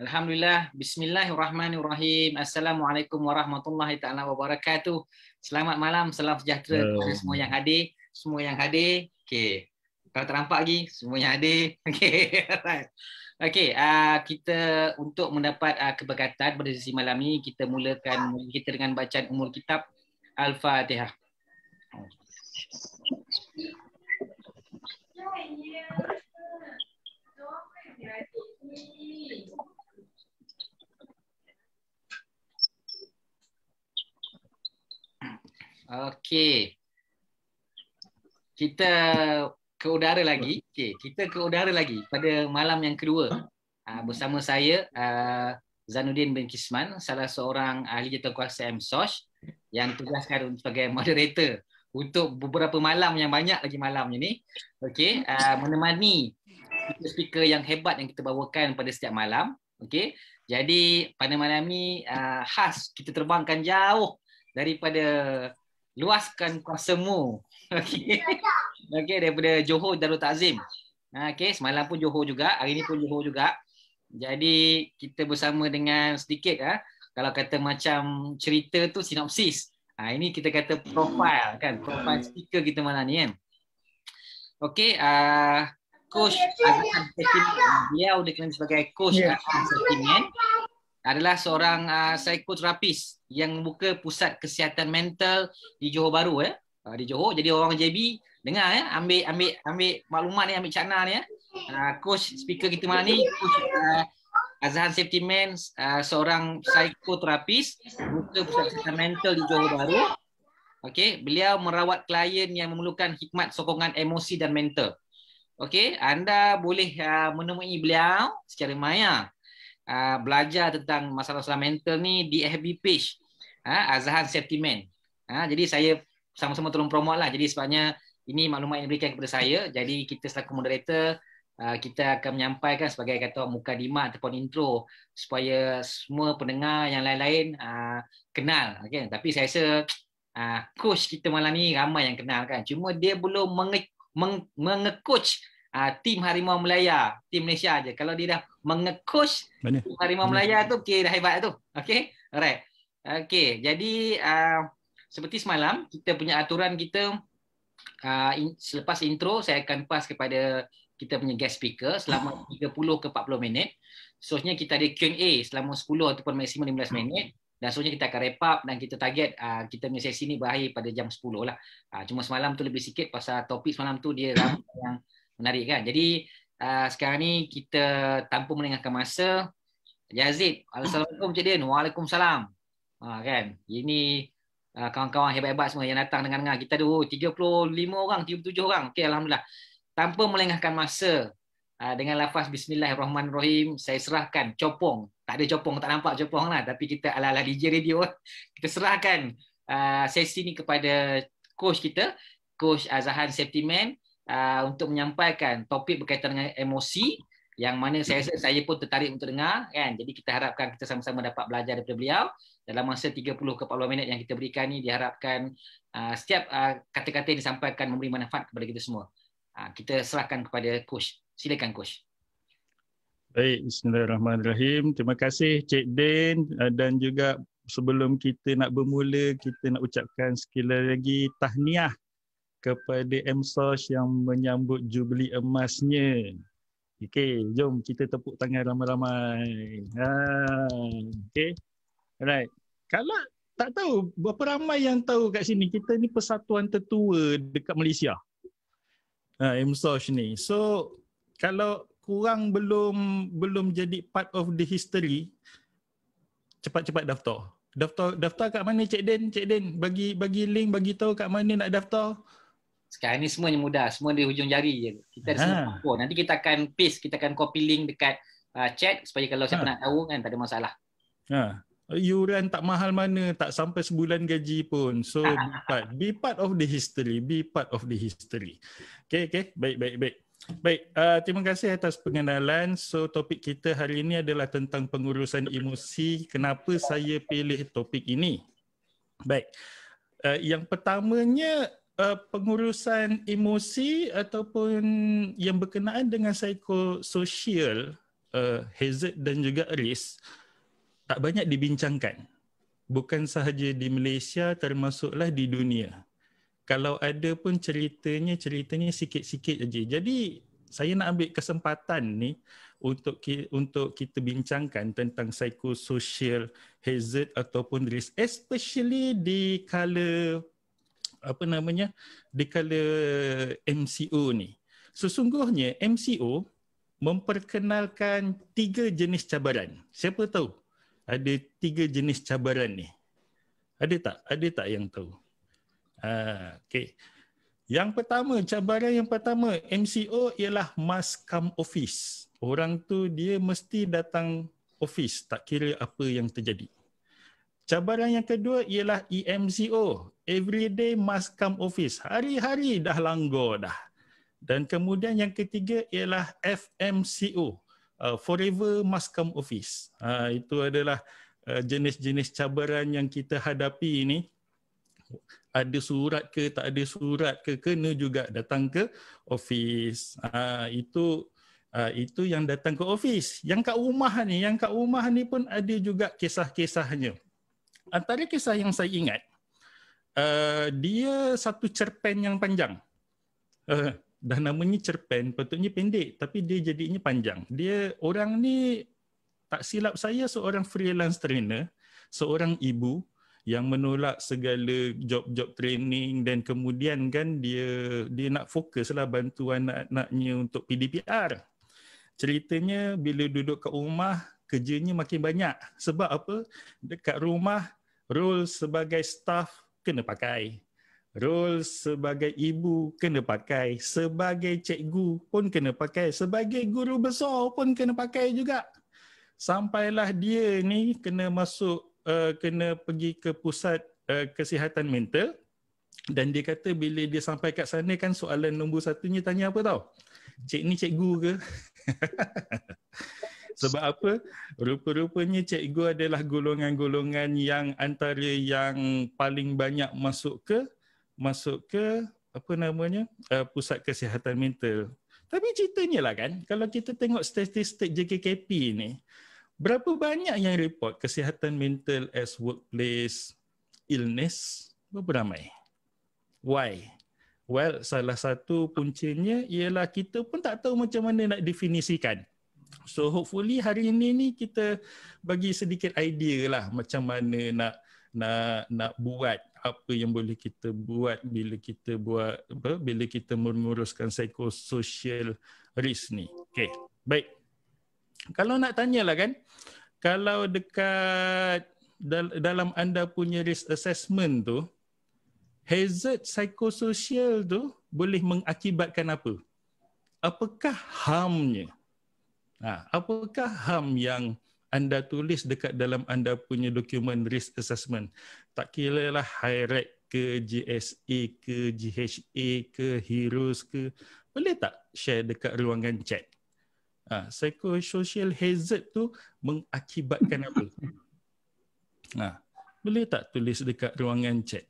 Alhamdulillah. Bismillahirrahmanirrahim. Assalamualaikum warahmatullahi taala wabarakatuh. Selamat malam, salam sejahtera kepada semua yang hadir, semua yang hadir. Okey. Kalau tak nampak lagi, semua yang hadir. Okey. Okey, uh, kita untuk mendapat uh, keberkatan pada sesi malam ni, kita mulakan kita dengan bacaan umur kitab Al-Fatihah. Oh. Okey. Kita ke udara lagi. Okey, kita ke udara lagi pada malam yang kedua. Uh, bersama saya uh, Zanuddin bin Kisman, salah seorang ahli jawatankuasa MSOSH yang tugaskan sebagai moderator untuk beberapa malam yang banyak lagi malam ini. Okey, uh, menemani speaker yang hebat yang kita bawakan pada setiap malam. Okey. Jadi pada malam ini uh, khas kita terbangkan jauh daripada luaskan kuasamu. Okey. Okey daripada Johor Darul Ta'zim. Ha, okay. semalam pun Johor juga, hari ni pun Johor juga. Jadi kita bersama dengan sedikit ah kalau kata macam cerita tu sinopsis. Ha, ini kita kata profil kan, profil speaker kita malam ni kan. Okey, uh, coach Azlan Hakim, dia sebagai coach yeah. Azlan Hakim kan? adalah seorang uh, ah, psikoterapis yang buka pusat kesihatan mental di Johor Baru ya. Eh? di Johor. Jadi orang JB dengar ya, ambil ambil ambil maklumat ni, ambil cakna ni ya. Eh? coach speaker kita malam ni coach uh, Azhan Safety Man, uh, seorang psikoterapis buka pusat kesihatan mental di Johor Baru. Okey, beliau merawat klien yang memerlukan hikmat sokongan emosi dan mental. Okey, anda boleh uh, menemui beliau secara maya. Ah, belajar tentang masalah-masalah mental ni di FB page ha, Azhan Sentiment. Ha, ah, jadi saya sama-sama tolong promote lah. Jadi sebabnya ini maklumat yang diberikan kepada saya. Jadi kita selaku moderator kita akan menyampaikan sebagai kata muka dima ataupun intro supaya semua pendengar yang lain-lain kenal. Okay? Tapi saya rasa coach kita malam ni ramai yang kenal kan. Cuma dia belum menge- menge- menge uh, ah, tim Harimau Melaya, tim Malaysia aja. Kalau dia dah mengekos Harimau Melaya tu, okay, dah hebat tu. Okay, alright. Okay, jadi uh, seperti semalam kita punya aturan kita uh, in, selepas intro saya akan pass kepada kita punya guest speaker selama 30 ke 40 minit. Seterusnya kita ada Q&A selama 10 ataupun maksimum 15 minit. Dan seterusnya kita akan wrap up dan kita target uh, kita punya sesi ni berakhir pada jam 10 lah. Uh, cuma semalam tu lebih sikit pasal topik semalam tu dia ramai yang menarik kan. Jadi uh, sekarang ni kita tanpa melengahkan masa Yazid. Assalamualaikum Cik Din. Waalaikumsalam. Ha uh, kan. Ini uh, kawan-kawan hebat-hebat semua yang datang dengan dengar kita ada oh, 35 orang, 37 orang. Okey alhamdulillah. Tanpa melengahkan masa uh, dengan lafaz bismillahirrahmanirrahim saya serahkan copong. Tak ada copong, tak nampak copong lah. tapi kita ala-ala DJ radio kita serahkan uh, sesi ni kepada coach kita, coach Azhan Septiman. Ah, untuk menyampaikan topik berkaitan dengan emosi yang mana saya saya pun tertarik untuk dengar kan. Jadi kita harapkan kita sama-sama dapat belajar daripada beliau dalam masa 30 ke 40 minit yang kita berikan ini diharapkan uh, setiap uh, kata-kata yang disampaikan memberi manfaat kepada kita semua. Uh, kita serahkan kepada coach. Silakan coach. Baik, bismillahirrahmanirrahim. Terima kasih Cik Din dan juga sebelum kita nak bermula kita nak ucapkan sekali lagi tahniah kepada MSOS yang menyambut jubli emasnya. Okey, jom kita tepuk tangan ramai-ramai. Ha, okey. Alright. Kalau tak tahu berapa ramai yang tahu kat sini, kita ni persatuan tertua dekat Malaysia. Ha, MSOS ni. So, kalau kurang belum belum jadi part of the history, cepat-cepat daftar. Daftar daftar kat mana Cik Den? Cik Den bagi bagi link bagi tahu kat mana nak daftar. Sekarang ni semuanya mudah, semua di hujung jari je. Kita ada semua Nanti kita akan paste, kita akan copy link dekat uh, chat supaya kalau siapa ha. nak tahu kan tak ada masalah. Ha. Yuran tak mahal mana, tak sampai sebulan gaji pun. So ha. be, part, be part of the history, be part of the history. Okay, okay. Baik, baik, baik. Baik, uh, terima kasih atas pengenalan. So topik kita hari ini adalah tentang pengurusan emosi. Kenapa saya pilih topik ini? Baik. Uh, yang pertamanya uh, pengurusan emosi ataupun yang berkenaan dengan psikosoial uh, eh, hazard dan juga risk tak banyak dibincangkan bukan sahaja di Malaysia termasuklah di dunia kalau ada pun ceritanya ceritanya sikit-sikit saja jadi saya nak ambil kesempatan ni untuk ki, untuk kita bincangkan tentang psikosoial hazard ataupun risk especially di kala apa namanya di dikala MCO ni. Sesungguhnya MCO memperkenalkan tiga jenis cabaran. Siapa tahu ada tiga jenis cabaran ni? Ada tak? Ada tak yang tahu? Ah, okay. Yang pertama, cabaran yang pertama MCO ialah must come office. Orang tu dia mesti datang office tak kira apa yang terjadi. Cabaran yang kedua ialah EMCO, every day must come office. Hari-hari dah langgar dah. Dan kemudian yang ketiga ialah FMCO. Uh, forever must come office. Uh, itu adalah uh, jenis-jenis cabaran yang kita hadapi ini. Ada surat ke tak ada surat ke kena juga datang ke office. Uh, itu uh, itu yang datang ke office. Yang kat rumah ni, yang kat rumah ni pun ada juga kisah-kisahnya. Antara kisah yang saya ingat Eh, dia satu cerpen yang panjang. Uh, dah namanya cerpen, patutnya pendek tapi dia jadinya panjang. Dia orang ni tak silap saya seorang freelance trainer, seorang ibu yang menolak segala job-job training dan kemudian kan dia dia nak fokuslah bantu anak-anaknya untuk PDPR. Ceritanya bila duduk kat rumah kerjanya makin banyak. Sebab apa? Dekat rumah role sebagai staff kena pakai. Role sebagai ibu kena pakai, sebagai cikgu pun kena pakai, sebagai guru besar pun kena pakai juga. Sampailah dia ni kena masuk uh, kena pergi ke pusat uh, kesihatan mental dan dia kata bila dia sampai kat sana kan soalan nombor satunya tanya apa tau? Cik ni cikgu ke? Sebab apa? Rupa-rupanya cikgu adalah golongan-golongan yang antara yang paling banyak masuk ke masuk ke apa namanya? Uh, pusat kesihatan mental. Tapi ceritanya lah kan, kalau kita tengok statistik JKKP ni, berapa banyak yang report kesihatan mental as workplace illness? Berapa ramai? Why? Well, salah satu puncanya ialah kita pun tak tahu macam mana nak definisikan. So hopefully hari ini ni kita bagi sedikit idea lah macam mana nak nak nak buat apa yang boleh kita buat bila kita buat apa, bila kita menguruskan psychosocial risk ni. Okay, baik. Kalau nak tanya lah kan, kalau dekat dal- dalam anda punya risk assessment tu, hazard psychosocial tu boleh mengakibatkan apa? Apakah harmnya? Nah, ha, apakah HAM yang anda tulis dekat dalam anda punya dokumen risk assessment? Tak kira lah HIREC ke GSA ke GHA ke HEROES ke, boleh tak share dekat ruangan chat? Ha, psychosocial hazard tu mengakibatkan apa? Ha, boleh tak tulis dekat ruangan chat?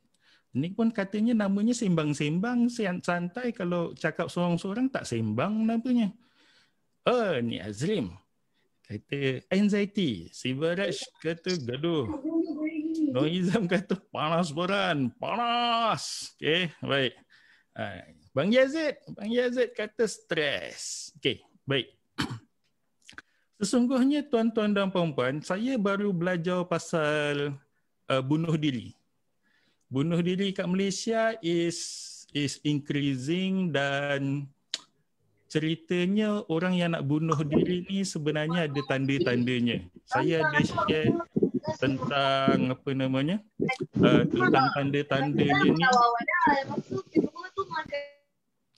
ini pun katanya namanya sembang-sembang, santai kalau cakap seorang-seorang tak sembang namanya. Oh, ni Azlim Kata anxiety. Sivaraj kata gaduh. Noizam kata panas beran. Panas. Okay, baik. Ha, Bang Yazid. Bang Yazid kata stres. Okay, baik. Sesungguhnya tuan-tuan dan puan-puan, saya baru belajar pasal uh, bunuh diri. Bunuh diri kat Malaysia is is increasing dan ceritanya orang yang nak bunuh diri ni sebenarnya ada tanda-tandanya. Saya ada share tentang apa namanya uh, tentang tanda-tanda ni.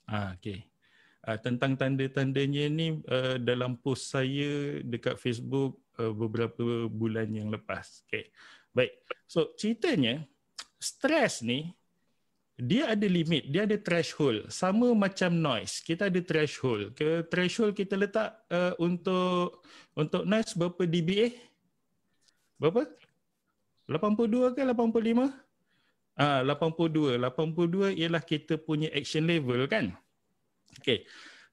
Ah, okay. Uh, tentang tanda-tandanya ni uh, dalam post saya dekat Facebook uh, beberapa bulan yang lepas. Okay. Baik. So ceritanya stres ni dia ada limit, dia ada threshold. Sama macam noise, kita ada threshold. Ke threshold kita letak uh, untuk untuk noise berapa dBA? Berapa? 82 ke 85? Ah uh, 82. 82 ialah kita punya action level kan? Okey.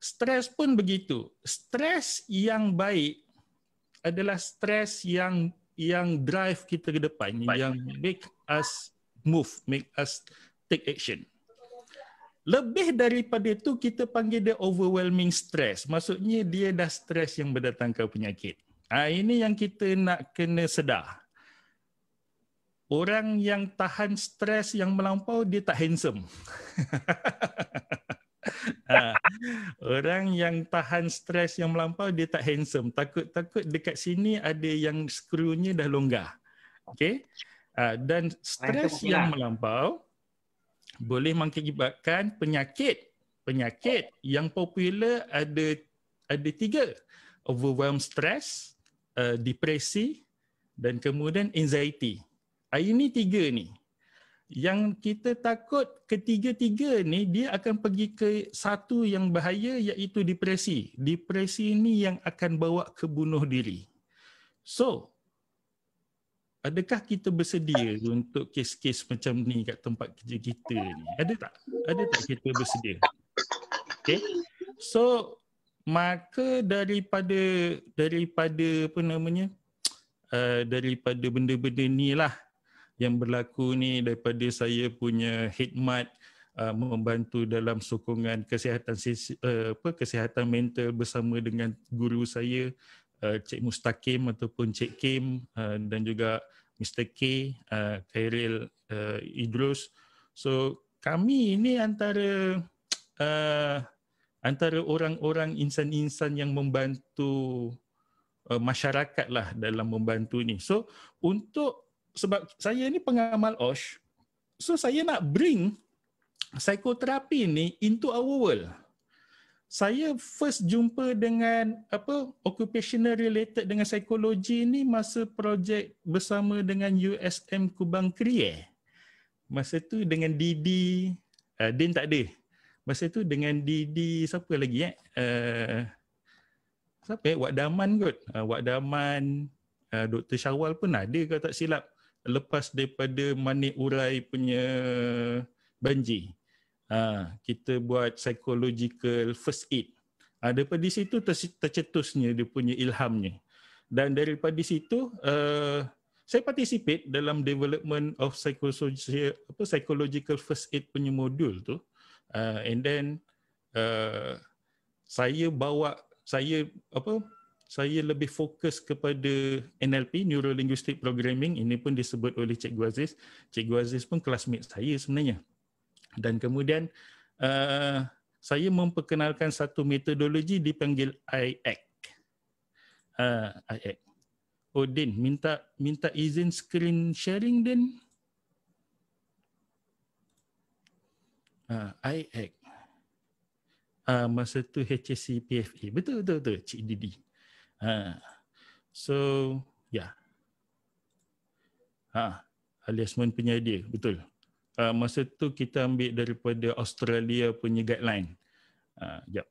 Stress pun begitu. Stress yang baik adalah stress yang yang drive kita ke depan, baik. yang make us move, make us take action. Lebih daripada itu kita panggil dia overwhelming stress. Maksudnya dia dah stress yang berdatang berdatangkan penyakit. Ha, ini yang kita nak kena sedar. Orang yang tahan stres yang melampau, dia tak handsome. ha. Orang yang tahan stres yang melampau, dia tak handsome. Takut-takut dekat sini ada yang skrunya dah longgar. Okay? Ha, dan stres yang melampau, boleh mengakibatkan penyakit penyakit yang popular ada ada tiga overwhelm stress uh, depresi dan kemudian anxiety ah, ini tiga ni yang kita takut ketiga-tiga ni dia akan pergi ke satu yang bahaya iaitu depresi depresi ni yang akan bawa ke bunuh diri so adakah kita bersedia untuk kes-kes macam ni kat tempat kerja kita ni? Ada tak? Ada tak kita bersedia? Okay. So, maka daripada daripada apa namanya? Uh, daripada benda-benda ni lah yang berlaku ni daripada saya punya khidmat uh, membantu dalam sokongan kesihatan uh, apa kesihatan mental bersama dengan guru saya Eh, Cik Mustaqim ataupun Cik Kim eh, dan juga Mr. K, uh, Khairil Idrus. So kami ini antara antara orang-orang insan-insan yang membantu uh, masyarakat lah dalam membantu ni. So untuk sebab saya ni pengamal OSH, so saya nak bring psikoterapi ni into our world saya first jumpa dengan apa occupational related dengan psikologi ni masa projek bersama dengan USM Kubang Kerie. Masa tu dengan Didi, uh, Din tak ada. Masa tu dengan Didi siapa lagi eh? Uh, siapa eh? Wak Daman kot. Uh, Wak Daman, uh, Dr. Syawal pun ada kalau tak silap. Lepas daripada Manik Urai punya banjir uh, kita buat psychological first aid. Uh, daripada situ tercetusnya dia punya ilhamnya. Dan daripada situ uh, saya participate dalam development of apa psychological first aid punya modul tu. Uh, and then uh, saya bawa saya apa saya lebih fokus kepada NLP neuro linguistic programming ini pun disebut oleh cikgu Aziz. Cikgu Aziz pun classmate saya sebenarnya dan kemudian uh, saya memperkenalkan satu metodologi dipanggil IAC. Uh, eh, IAC. Oh, Din, minta, minta izin screen sharing, Din. Uh, eh, IAC. Uh, ah, masa tu HSC PFA. Betul, betul, betul. Cik Didi. Uh, so, ya. Yeah. uh, alias pun punya dia. Betul uh, masa tu kita ambil daripada Australia punya guideline. Ah, uh, jap.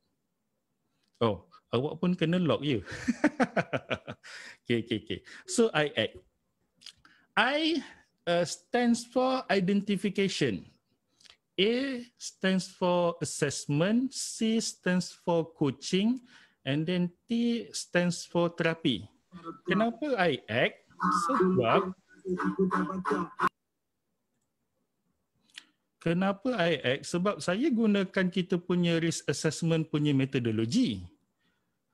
Oh, awak pun kena log ya. okay, okay, okay. So I act. I uh, stands for identification. A stands for assessment, C stands for coaching, and then T stands for therapy. Kenapa I act? Sebab kenapa IX? Sebab saya gunakan kita punya risk assessment punya metodologi.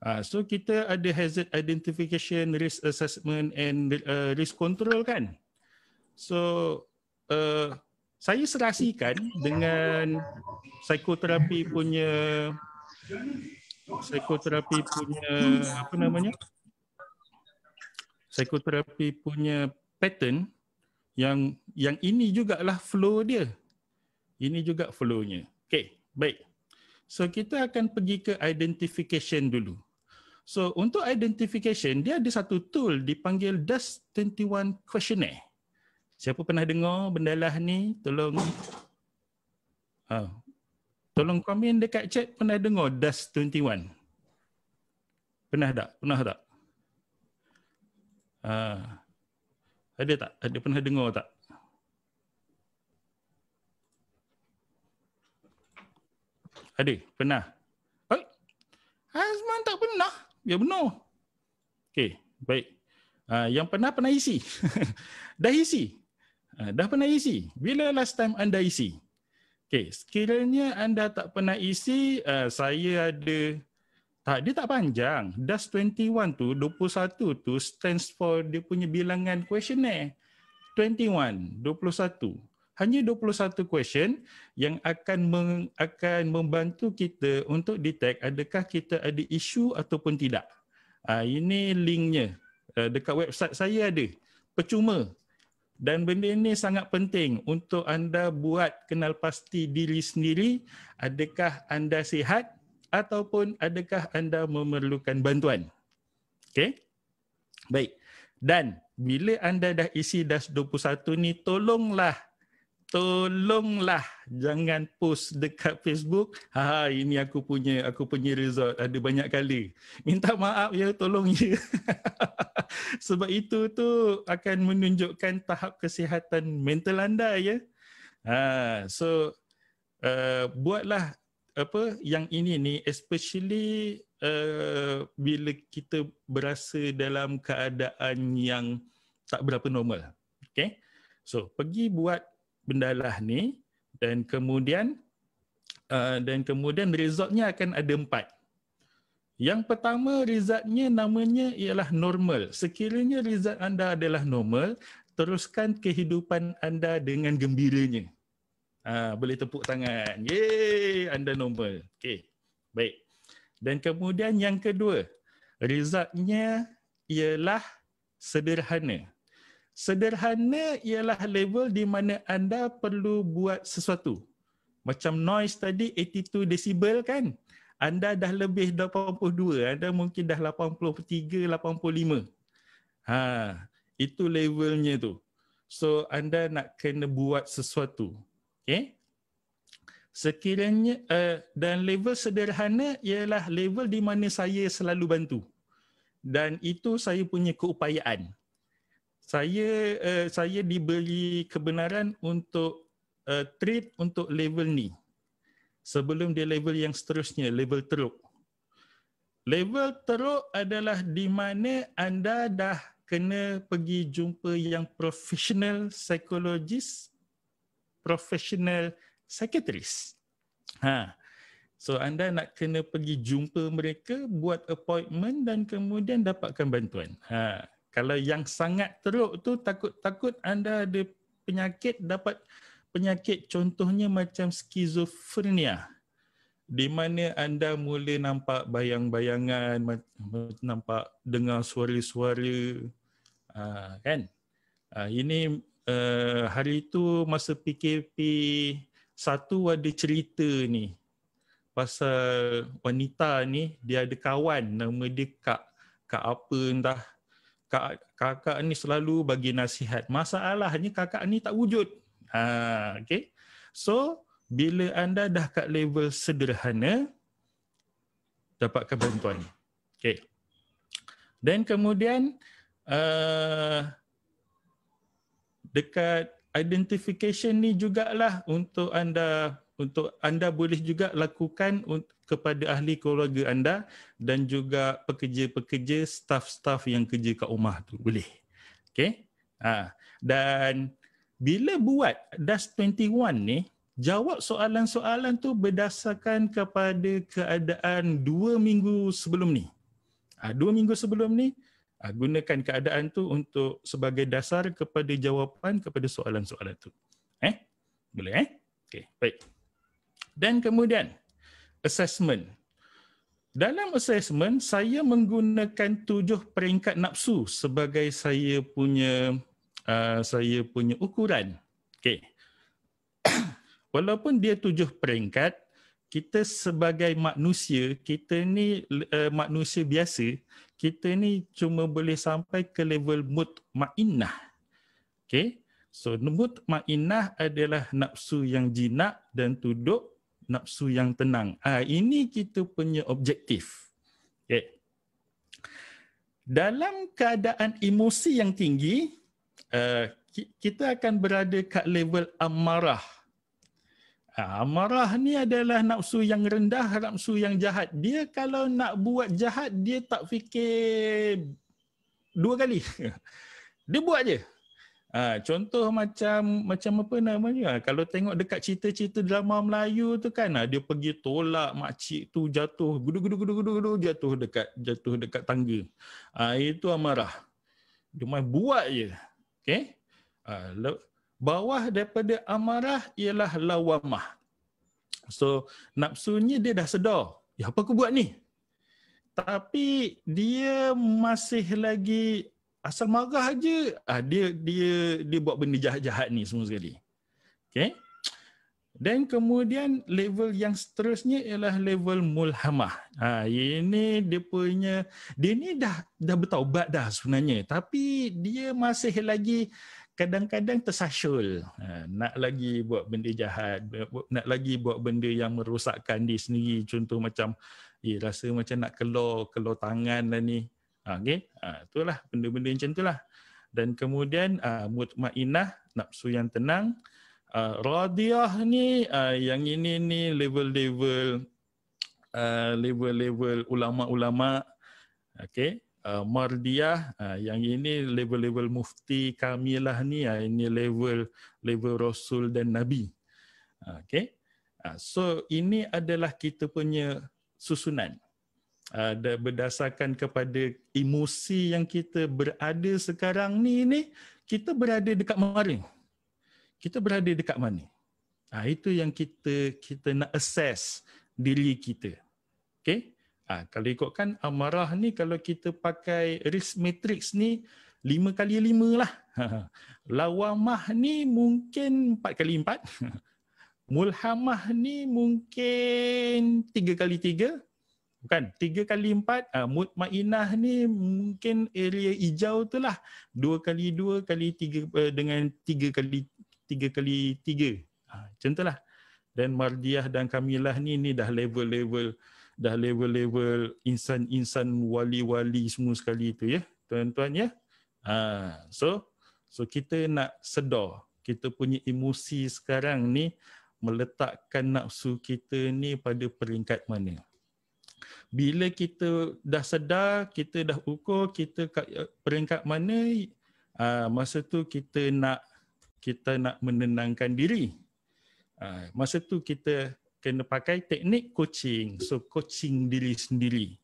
Uh, so kita ada hazard identification, risk assessment and uh, risk control kan? So uh, saya serasikan dengan psikoterapi punya psikoterapi punya apa namanya? psikoterapi punya pattern yang yang ini jugalah flow dia ini juga flow-nya. Okey, baik. So kita akan pergi ke identification dulu. So untuk identification, dia ada satu tool dipanggil DAS21 Questionnaire. Siapa pernah dengar benda lah ni? Tolong uh, tolong komen dekat chat pernah dengar DAS21. Pernah tak? Pernah tak? Uh, ada tak? Ada pernah dengar tak? Ada? Pernah? Eh? Azman tak pernah. Ya benar. Okey, baik. Uh, yang pernah pernah isi. dah isi. Uh, dah pernah isi. Bila last time anda isi? Okey, sekiranya anda tak pernah isi, uh, saya ada tak dia tak panjang. Das 21 tu 21 tu stands for dia punya bilangan questionnaire. 21, hanya 21 question yang akan meng, akan membantu kita untuk detect adakah kita ada isu ataupun tidak. Uh, ini linknya. Uh, dekat website saya ada. Percuma. Dan benda ini sangat penting untuk anda buat kenal pasti diri sendiri adakah anda sihat ataupun adakah anda memerlukan bantuan. Okey. Baik. Dan bila anda dah isi das 21 ni tolonglah tolonglah jangan post dekat Facebook. Ha ini aku punya aku punya result ada banyak kali. Minta maaf ya tolong ya. Sebab itu tu akan menunjukkan tahap kesihatan mental anda ya. Ha so uh, buatlah apa yang ini ni especially uh, bila kita berasa dalam keadaan yang tak berapa normal. Okay. So pergi buat bendalah ni dan kemudian uh, dan kemudian resultnya akan ada empat. Yang pertama resultnya namanya ialah normal. Sekiranya result anda adalah normal, teruskan kehidupan anda dengan gembiranya. Uh, boleh tepuk tangan. Yeay, anda normal. Okay, baik. Dan kemudian yang kedua, resultnya ialah sederhana. Sederhana ialah level di mana anda perlu buat sesuatu. Macam noise tadi 82 decibel kan? Anda dah lebih 82, anda mungkin dah 83, 85. Ha, itu levelnya tu. So anda nak kena buat sesuatu. Okay? Sekiranya uh, dan level sederhana ialah level di mana saya selalu bantu. Dan itu saya punya keupayaan saya uh, saya diberi kebenaran untuk uh, treat untuk level ni sebelum dia level yang seterusnya level teruk level teruk adalah di mana anda dah kena pergi jumpa yang professional psychologist professional psychiatrist ha so anda nak kena pergi jumpa mereka buat appointment dan kemudian dapatkan bantuan ha kalau yang sangat teruk tu takut-takut anda ada penyakit dapat penyakit contohnya macam skizofrenia di mana anda mula nampak bayang-bayangan nampak dengar suara-suara ah, kan ah, ini eh, hari itu masa PKP satu ada cerita ni pasal wanita ni dia ada kawan nama dia Kak Kak apa entah Kak, kakak ni selalu bagi nasihat. Masalahnya kakak ni tak wujud. Ha, okay. So, bila anda dah kat level sederhana, dapatkan bantuan. Okay. Dan kemudian, uh, dekat identification ni jugalah untuk anda untuk anda boleh juga lakukan kepada ahli keluarga anda dan juga pekerja-pekerja staf-staf yang kerja kat rumah tu boleh okey ha dan bila buat das 21 ni jawab soalan-soalan tu berdasarkan kepada keadaan dua minggu sebelum ni ha, 2 minggu sebelum ni ha, gunakan keadaan tu untuk sebagai dasar kepada jawapan kepada soalan-soalan tu eh boleh eh Okay, baik dan kemudian assessment. Dalam assessment saya menggunakan tujuh peringkat nafsu sebagai saya punya uh, saya punya ukuran. Okay, Walaupun dia tujuh peringkat, kita sebagai manusia, kita ni uh, manusia biasa, kita ni cuma boleh sampai ke level mood mainah. Okay, So mood mainah adalah nafsu yang jinak dan tuduk nafsu yang tenang. Ah ha, ini kita punya objektif. Okay. Dalam keadaan emosi yang tinggi, eh, kita akan berada kat level amarah. Ah, amarah ni adalah nafsu yang rendah, nafsu yang jahat. Dia kalau nak buat jahat, dia tak fikir dua kali. Dia buat je. Ha, contoh macam macam apa namanya ha, kalau tengok dekat cerita-cerita drama Melayu tu kan ha, dia pergi tolak mak Cik tu jatuh gudu-gudu-gudu-gudu jatuh dekat jatuh dekat tangga ha, itu amarah dia main buat je okey ha, bawah daripada amarah ialah lawamah so nafsunya dia dah sedar ya apa aku buat ni tapi dia masih lagi asal marah aja ah dia dia dia buat benda jahat-jahat ni semua sekali. Okay. Dan kemudian level yang seterusnya ialah level mulhamah. Ha, ini dia punya, dia ni dah dah bertaubat dah sebenarnya. Tapi dia masih lagi kadang-kadang tersasyul. Ha, nak lagi buat benda jahat, nak lagi buat benda yang merosakkan diri sendiri. Contoh macam, eh, rasa macam nak keluar, keluar tangan lah ni. Ha, okay. Ha, itulah benda-benda macam itulah. Dan kemudian uh, ha, mutmainah, nafsu yang tenang. Uh, ha, radiyah ni, uh, yang ini ni level-level uh, level-level ulama-ulama. Okay. Uh, mardiyah, uh, yang ini level-level mufti kami lah ni, uh, ini level level rasul dan nabi. Okay. Uh, so ini adalah kita punya susunan ada ah, uh, berdasarkan kepada emosi yang kita berada sekarang ni ni kita berada dekat mana? kita berada dekat mana ah itu yang kita kita nak assess diri kita Okay? ah uh, kalau ikutkan amarah ni kalau kita pakai risk matrix ni lima kali lima lah lawamah ni mungkin empat kali empat. mulhamah ni mungkin tiga kali 3 kan tiga kali empat uh, mutmainah ni mungkin area hijau tu lah dua kali dua kali tiga uh, dengan tiga kali tiga kali tiga ha, ah, contohlah dan mardiah dan kamilah ni ni dah level level dah level level insan insan wali wali semua sekali tu ya tuan-tuan ya ha, so so kita nak sedar kita punya emosi sekarang ni meletakkan nafsu kita ni pada peringkat mana bila kita dah sedar, kita dah ukur kita kat eh, peringkat mana uh, masa tu kita nak kita nak menenangkan diri. Uh, masa tu kita kena pakai teknik coaching. So coaching diri sendiri.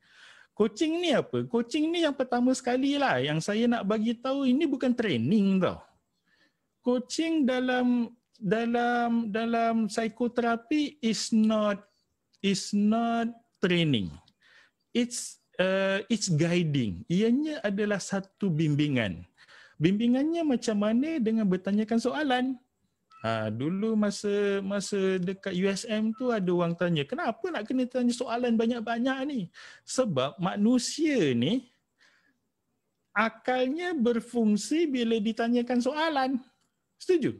Coaching ni apa? Coaching ni yang pertama sekali lah yang saya nak bagi tahu ini bukan training tau. Coaching dalam dalam dalam psikoterapi is not is not training. It's uh, it's guiding. Ianya adalah satu bimbingan. Bimbingannya macam mana dengan bertanyakan soalan. Ha, dulu masa masa dekat USM tu ada orang tanya, kenapa nak kena tanya soalan banyak-banyak ni? Sebab manusia ni akalnya berfungsi bila ditanyakan soalan. Setuju?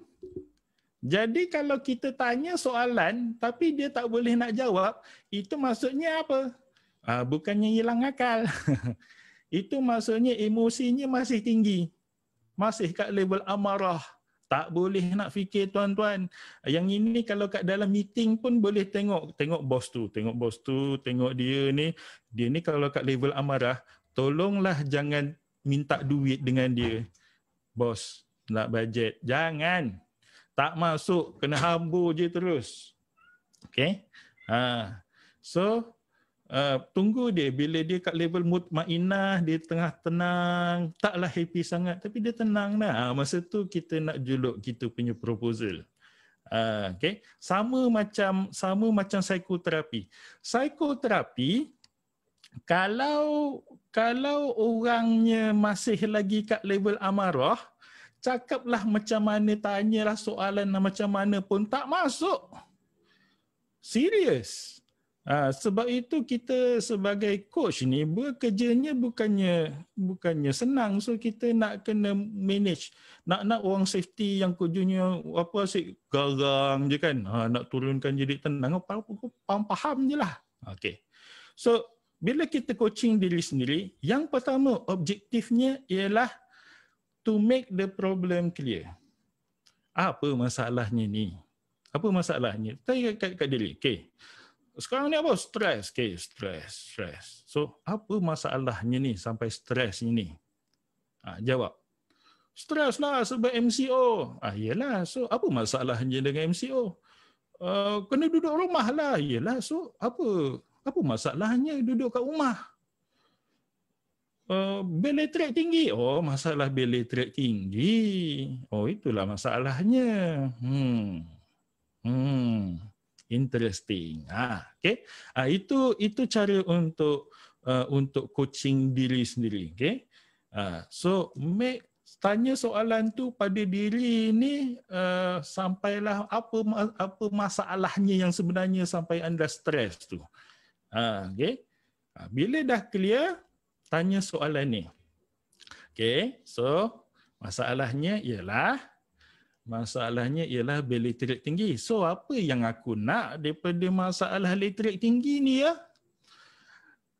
Jadi kalau kita tanya soalan tapi dia tak boleh nak jawab, itu maksudnya apa? Uh, bukannya hilang akal. itu maksudnya emosinya masih tinggi. Masih kat level amarah. Tak boleh nak fikir tuan-tuan. Yang ini kalau kat dalam meeting pun boleh tengok. Tengok bos tu, tengok bos tu, tengok dia ni. Dia ni kalau kat level amarah, tolonglah jangan minta duit dengan dia. Bos, nak bajet. Jangan tak masuk kena hambu je terus. Okey. Ha. So uh, tunggu dia bila dia kat level mood mainah, dia tengah tenang, taklah happy sangat tapi dia tenang dah. Ha. masa tu kita nak juluk kita punya proposal. Uh, ha, okay. Sama macam sama macam psikoterapi. Psikoterapi kalau kalau orangnya masih lagi kat level amarah, cakaplah macam mana, tanyalah soalan dan macam mana pun tak masuk. Serius. Ha, sebab itu kita sebagai coach ni bekerjanya bukannya bukannya senang so kita nak kena manage nak nak orang safety yang kujunya apa asyik garang je kan ha, nak turunkan jadi tenang paham, paham je lah okay. so bila kita coaching diri sendiri yang pertama objektifnya ialah to make the problem clear. Apa masalahnya ni? Apa masalahnya? Tanya kat, kat, diri. Okay. Sekarang ni apa? Stress. Okay, stress, stress. So, apa masalahnya ni sampai stress ni? Ha, jawab. Stress lah sebab MCO. Ah, ha, yelah. So, apa masalahnya dengan MCO? Uh, kena duduk rumah lah. Yelah. So, apa apa masalahnya duduk kat rumah? Eh, bilik trek tinggi. Oh, masalah bilik trek tinggi. Oh, itulah masalahnya. Hmm. Hmm. Interesting. Ah, ha, okay. Ah, ha, itu itu cara untuk uh, untuk coaching diri sendiri. Okay. Ah, ha, so make tanya soalan tu pada diri ni uh, sampailah apa apa masalahnya yang sebenarnya sampai anda stres tu. Ha, okay. Bila dah clear, tanya soalan ni. Okay, so masalahnya ialah masalahnya ialah bil literik tinggi. So apa yang aku nak daripada masalah literik tinggi ni ya?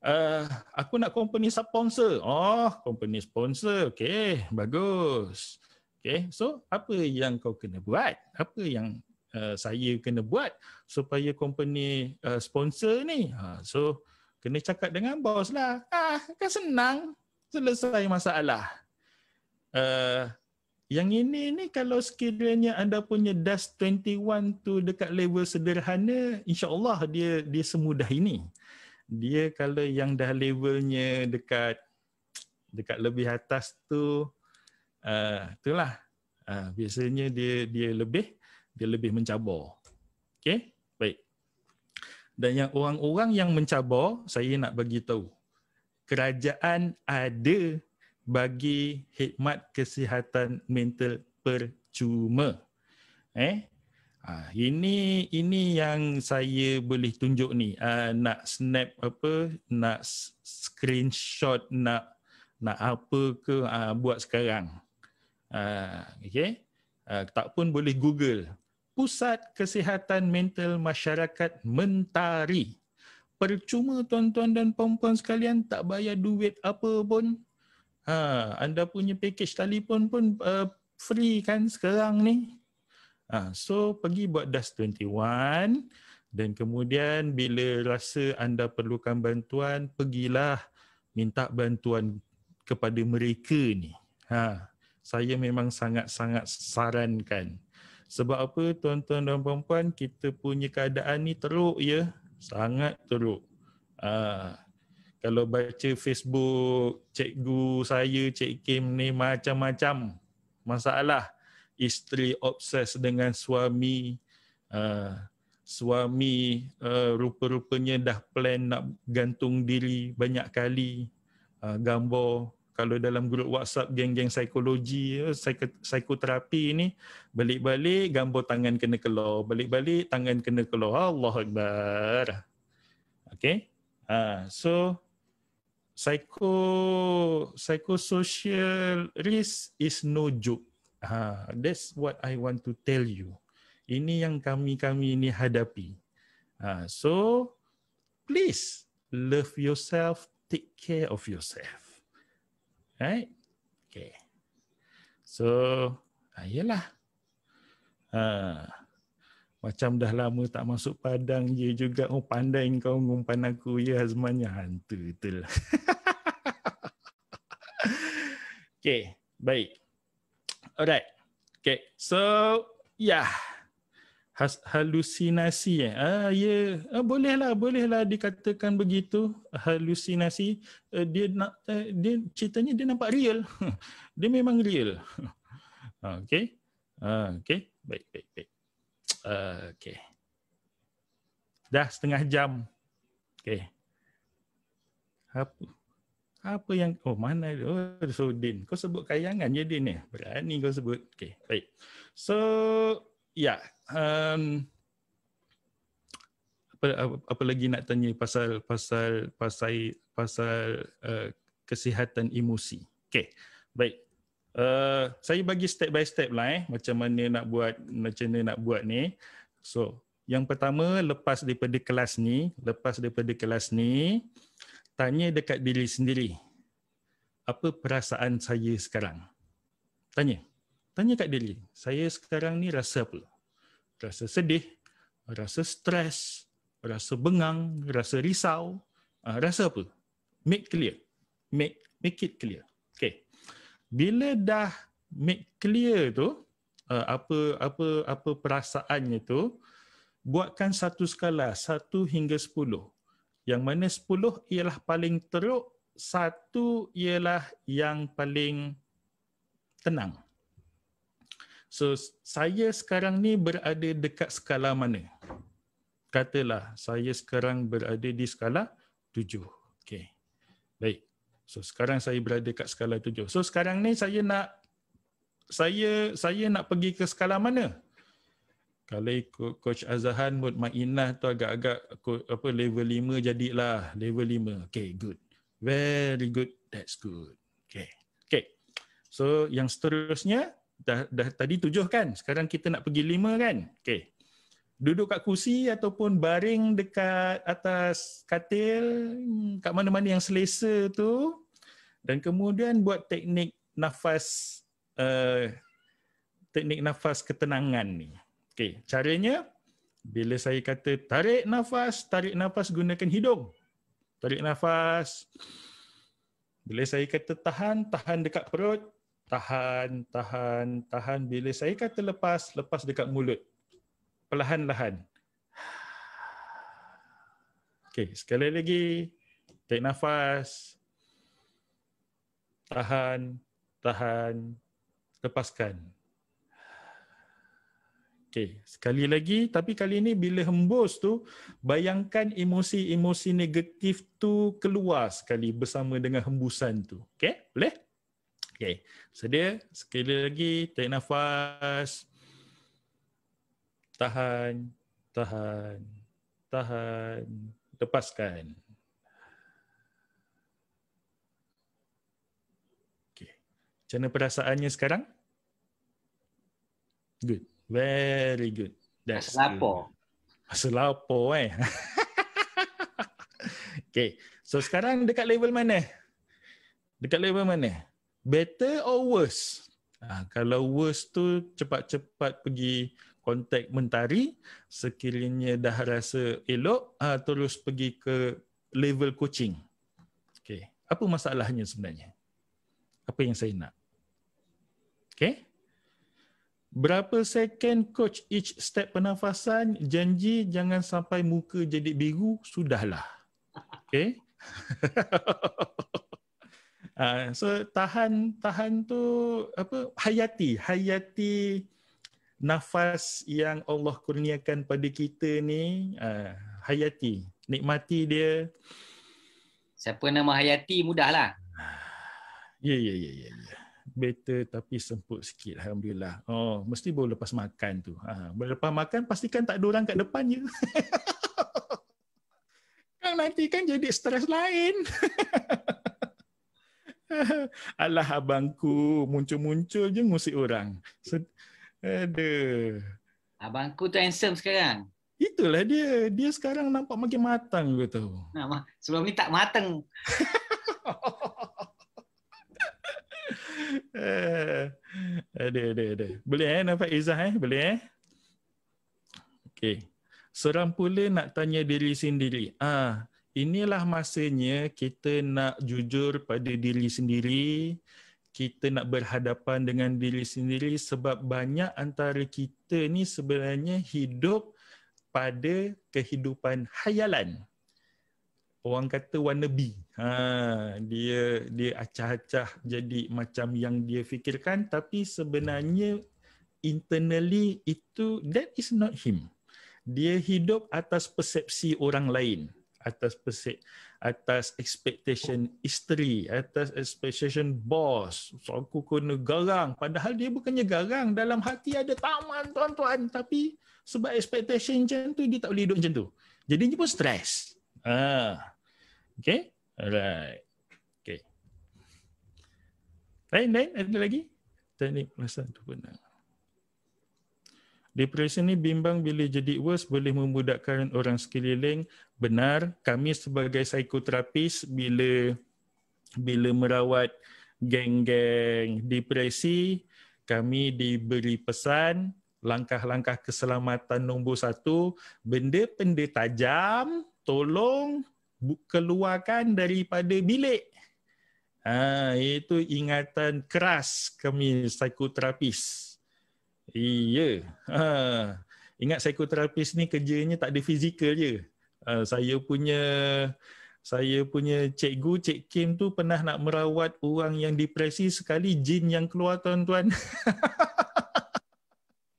Uh, aku nak company sponsor. Oh, company sponsor. Okay, bagus. Okay, so apa yang kau kena buat? Apa yang uh, saya kena buat supaya company uh, sponsor ni? Uh, so, kena cakap dengan bos lah. Ah, kan senang selesai masalah. Uh, yang ini ni kalau sekiranya anda punya das 21 tu dekat level sederhana, insya Allah dia dia semudah ini. Dia kalau yang dah levelnya dekat dekat lebih atas tu, uh, itulah. Uh, biasanya dia dia lebih dia lebih mencabar. Okay dan yang orang-orang yang mencabar saya nak bagi tahu kerajaan ada bagi khidmat kesihatan mental percuma eh ah ini ini yang saya boleh tunjuk ni Ah, nak snap apa nak screenshot nak nak apa ke uh, buat sekarang ah okey uh, tak pun boleh google Pusat Kesihatan Mental Masyarakat Mentari. Percuma tuan-tuan dan puan-puan sekalian tak bayar duit apa pun. Ha, anda punya package telefon pun uh, free kan sekarang ni. Ha, so pergi buat DAS 21 dan kemudian bila rasa anda perlukan bantuan, pergilah minta bantuan kepada mereka ni. Ha, saya memang sangat-sangat sarankan. Sebab apa tuan-tuan dan puan-puan kita punya keadaan ni teruk ya. Sangat teruk. Ah. Kalau baca Facebook cikgu saya Cik Kim ni macam-macam masalah. Isteri obses dengan suami. Ah. Suami uh, rupa-rupanya dah plan nak gantung diri banyak kali. Uh, gambar kalau dalam grup WhatsApp geng-geng psikologi, eh, psikoterapi ini balik-balik gambar tangan kena keluar, balik-balik tangan kena keluar. Allah Akbar. Okay. Ha, so, psycho, psychosocial risk is no joke. Ha, that's what I want to tell you. Ini yang kami-kami ini hadapi. Ha, so, please love yourself, take care of yourself. Right? Okay. So, ayolah. Ah, ha. Ah, macam dah lama tak masuk padang je juga. Oh, pandai kau ngumpan aku. Ya, Azmannya hantu tu lah. okay, baik. Alright. Okay, so, yeah halusinasi eh ah, ya ah, bolehlah bolehlah dikatakan begitu halusinasi uh, dia nak uh, dia ceritanya dia nampak real dia memang real ah, Okay ah, okey baik baik baik uh, okey dah setengah jam okay apa apa yang oh mana oh so din kau sebut kayangan je din ni eh? berani kau sebut okay baik so Ya, Um, apa, apa, lagi nak tanya pasal pasal pasal pasal uh, kesihatan emosi? Okay, baik. Uh, saya bagi step by step lah eh macam mana nak buat macam mana nak buat ni. So, yang pertama lepas daripada kelas ni, lepas daripada kelas ni tanya dekat diri sendiri apa perasaan saya sekarang. Tanya tanya kat diri, saya sekarang ni rasa apa? Rasa sedih, rasa stres, rasa bengang, rasa risau, uh, rasa apa? Make clear. Make make it clear. Okay. Bila dah make clear tu, uh, apa apa apa perasaannya tu, buatkan satu skala, satu hingga sepuluh. Yang mana sepuluh ialah paling teruk, satu ialah yang paling tenang. So saya sekarang ni berada dekat skala mana? Katalah saya sekarang berada di skala 7. Okey. Baik. So sekarang saya berada dekat skala 7. So sekarang ni saya nak saya saya nak pergi ke skala mana? Kalau ikut coach Azhan Mutmainah tu agak-agak apa level 5 jadilah level 5. Okey, good. Very good. That's good. Okay. Okay. So yang seterusnya dah, dah tadi tujuh kan sekarang kita nak pergi lima kan okey duduk kat kursi ataupun baring dekat atas katil hmm, kat mana-mana yang selesa tu dan kemudian buat teknik nafas uh, teknik nafas ketenangan ni okey caranya bila saya kata tarik nafas tarik nafas gunakan hidung tarik nafas bila saya kata tahan tahan dekat perut tahan, tahan, tahan. Bila saya kata lepas, lepas dekat mulut. Perlahan-lahan. Okay, sekali lagi. Take nafas. Tahan, tahan, lepaskan. Okay, sekali lagi. Tapi kali ini bila hembus tu, bayangkan emosi-emosi negatif tu keluar sekali bersama dengan hembusan tu. Okay, Boleh? Okay, sedia. Sekali lagi, tarik nafas. Tahan, tahan, tahan. Lepaskan. Okay. Macam mana perasaannya sekarang? Good. Very good. That's Masa lapor. Masa lapor eh. okay. So sekarang dekat level mana? Dekat level mana? better or worse? Ha, kalau worse tu cepat-cepat pergi kontak mentari sekiranya dah rasa elok ha, terus pergi ke level coaching. Okay. Apa masalahnya sebenarnya? Apa yang saya nak? Okay. Berapa second coach each step pernafasan janji jangan sampai muka jadi biru sudahlah. Okay. Ah, so tahan tahan tu apa hayati hayati nafas yang Allah kurniakan pada kita ni uh, hayati nikmati dia siapa nama hayati mudahlah ah, ya, ya ya ya ya better tapi semput sikit alhamdulillah oh mesti baru lepas makan tu ha uh, lepas makan pastikan tak ada orang kat depan je kan nanti kan jadi stres lain Alah abangku muncul-muncul je ngusik orang. Aduh. Abangku tu handsome sekarang. Itulah dia. Dia sekarang nampak makin matang aku tahu. Nah, sebelum ni tak matang. ada, ada, ada. Boleh eh nampak Izzah eh? Boleh eh? Okay. Seram pula nak tanya diri sendiri. Ah, inilah masanya kita nak jujur pada diri sendiri kita nak berhadapan dengan diri sendiri sebab banyak antara kita ni sebenarnya hidup pada kehidupan khayalan. orang kata wannabe ha dia dia acah-acah jadi macam yang dia fikirkan tapi sebenarnya internally itu that is not him dia hidup atas persepsi orang lain atas pesik atas expectation isteri atas expectation bos so aku kena garang padahal dia bukannya garang dalam hati ada taman tuan-tuan tapi sebab expectation macam tu dia tak boleh hidup macam tu jadi dia pun stres ah ha. okey alright okey lain lain ada lagi teknik masa tu benar Depresi ni bimbang bila jadi worse boleh memudahkan orang sekeliling. Benar, kami sebagai psikoterapis bila bila merawat geng-geng depresi, kami diberi pesan langkah-langkah keselamatan nombor satu, benda-benda tajam tolong keluarkan daripada bilik. Ha, itu ingatan keras kami psikoterapis. Iya. Ha. Ingat psikoterapis ni kerjanya tak ada fizikal je. Ha. saya punya saya punya cikgu Cik Kim tu pernah nak merawat orang yang depresi sekali jin yang keluar tuan-tuan.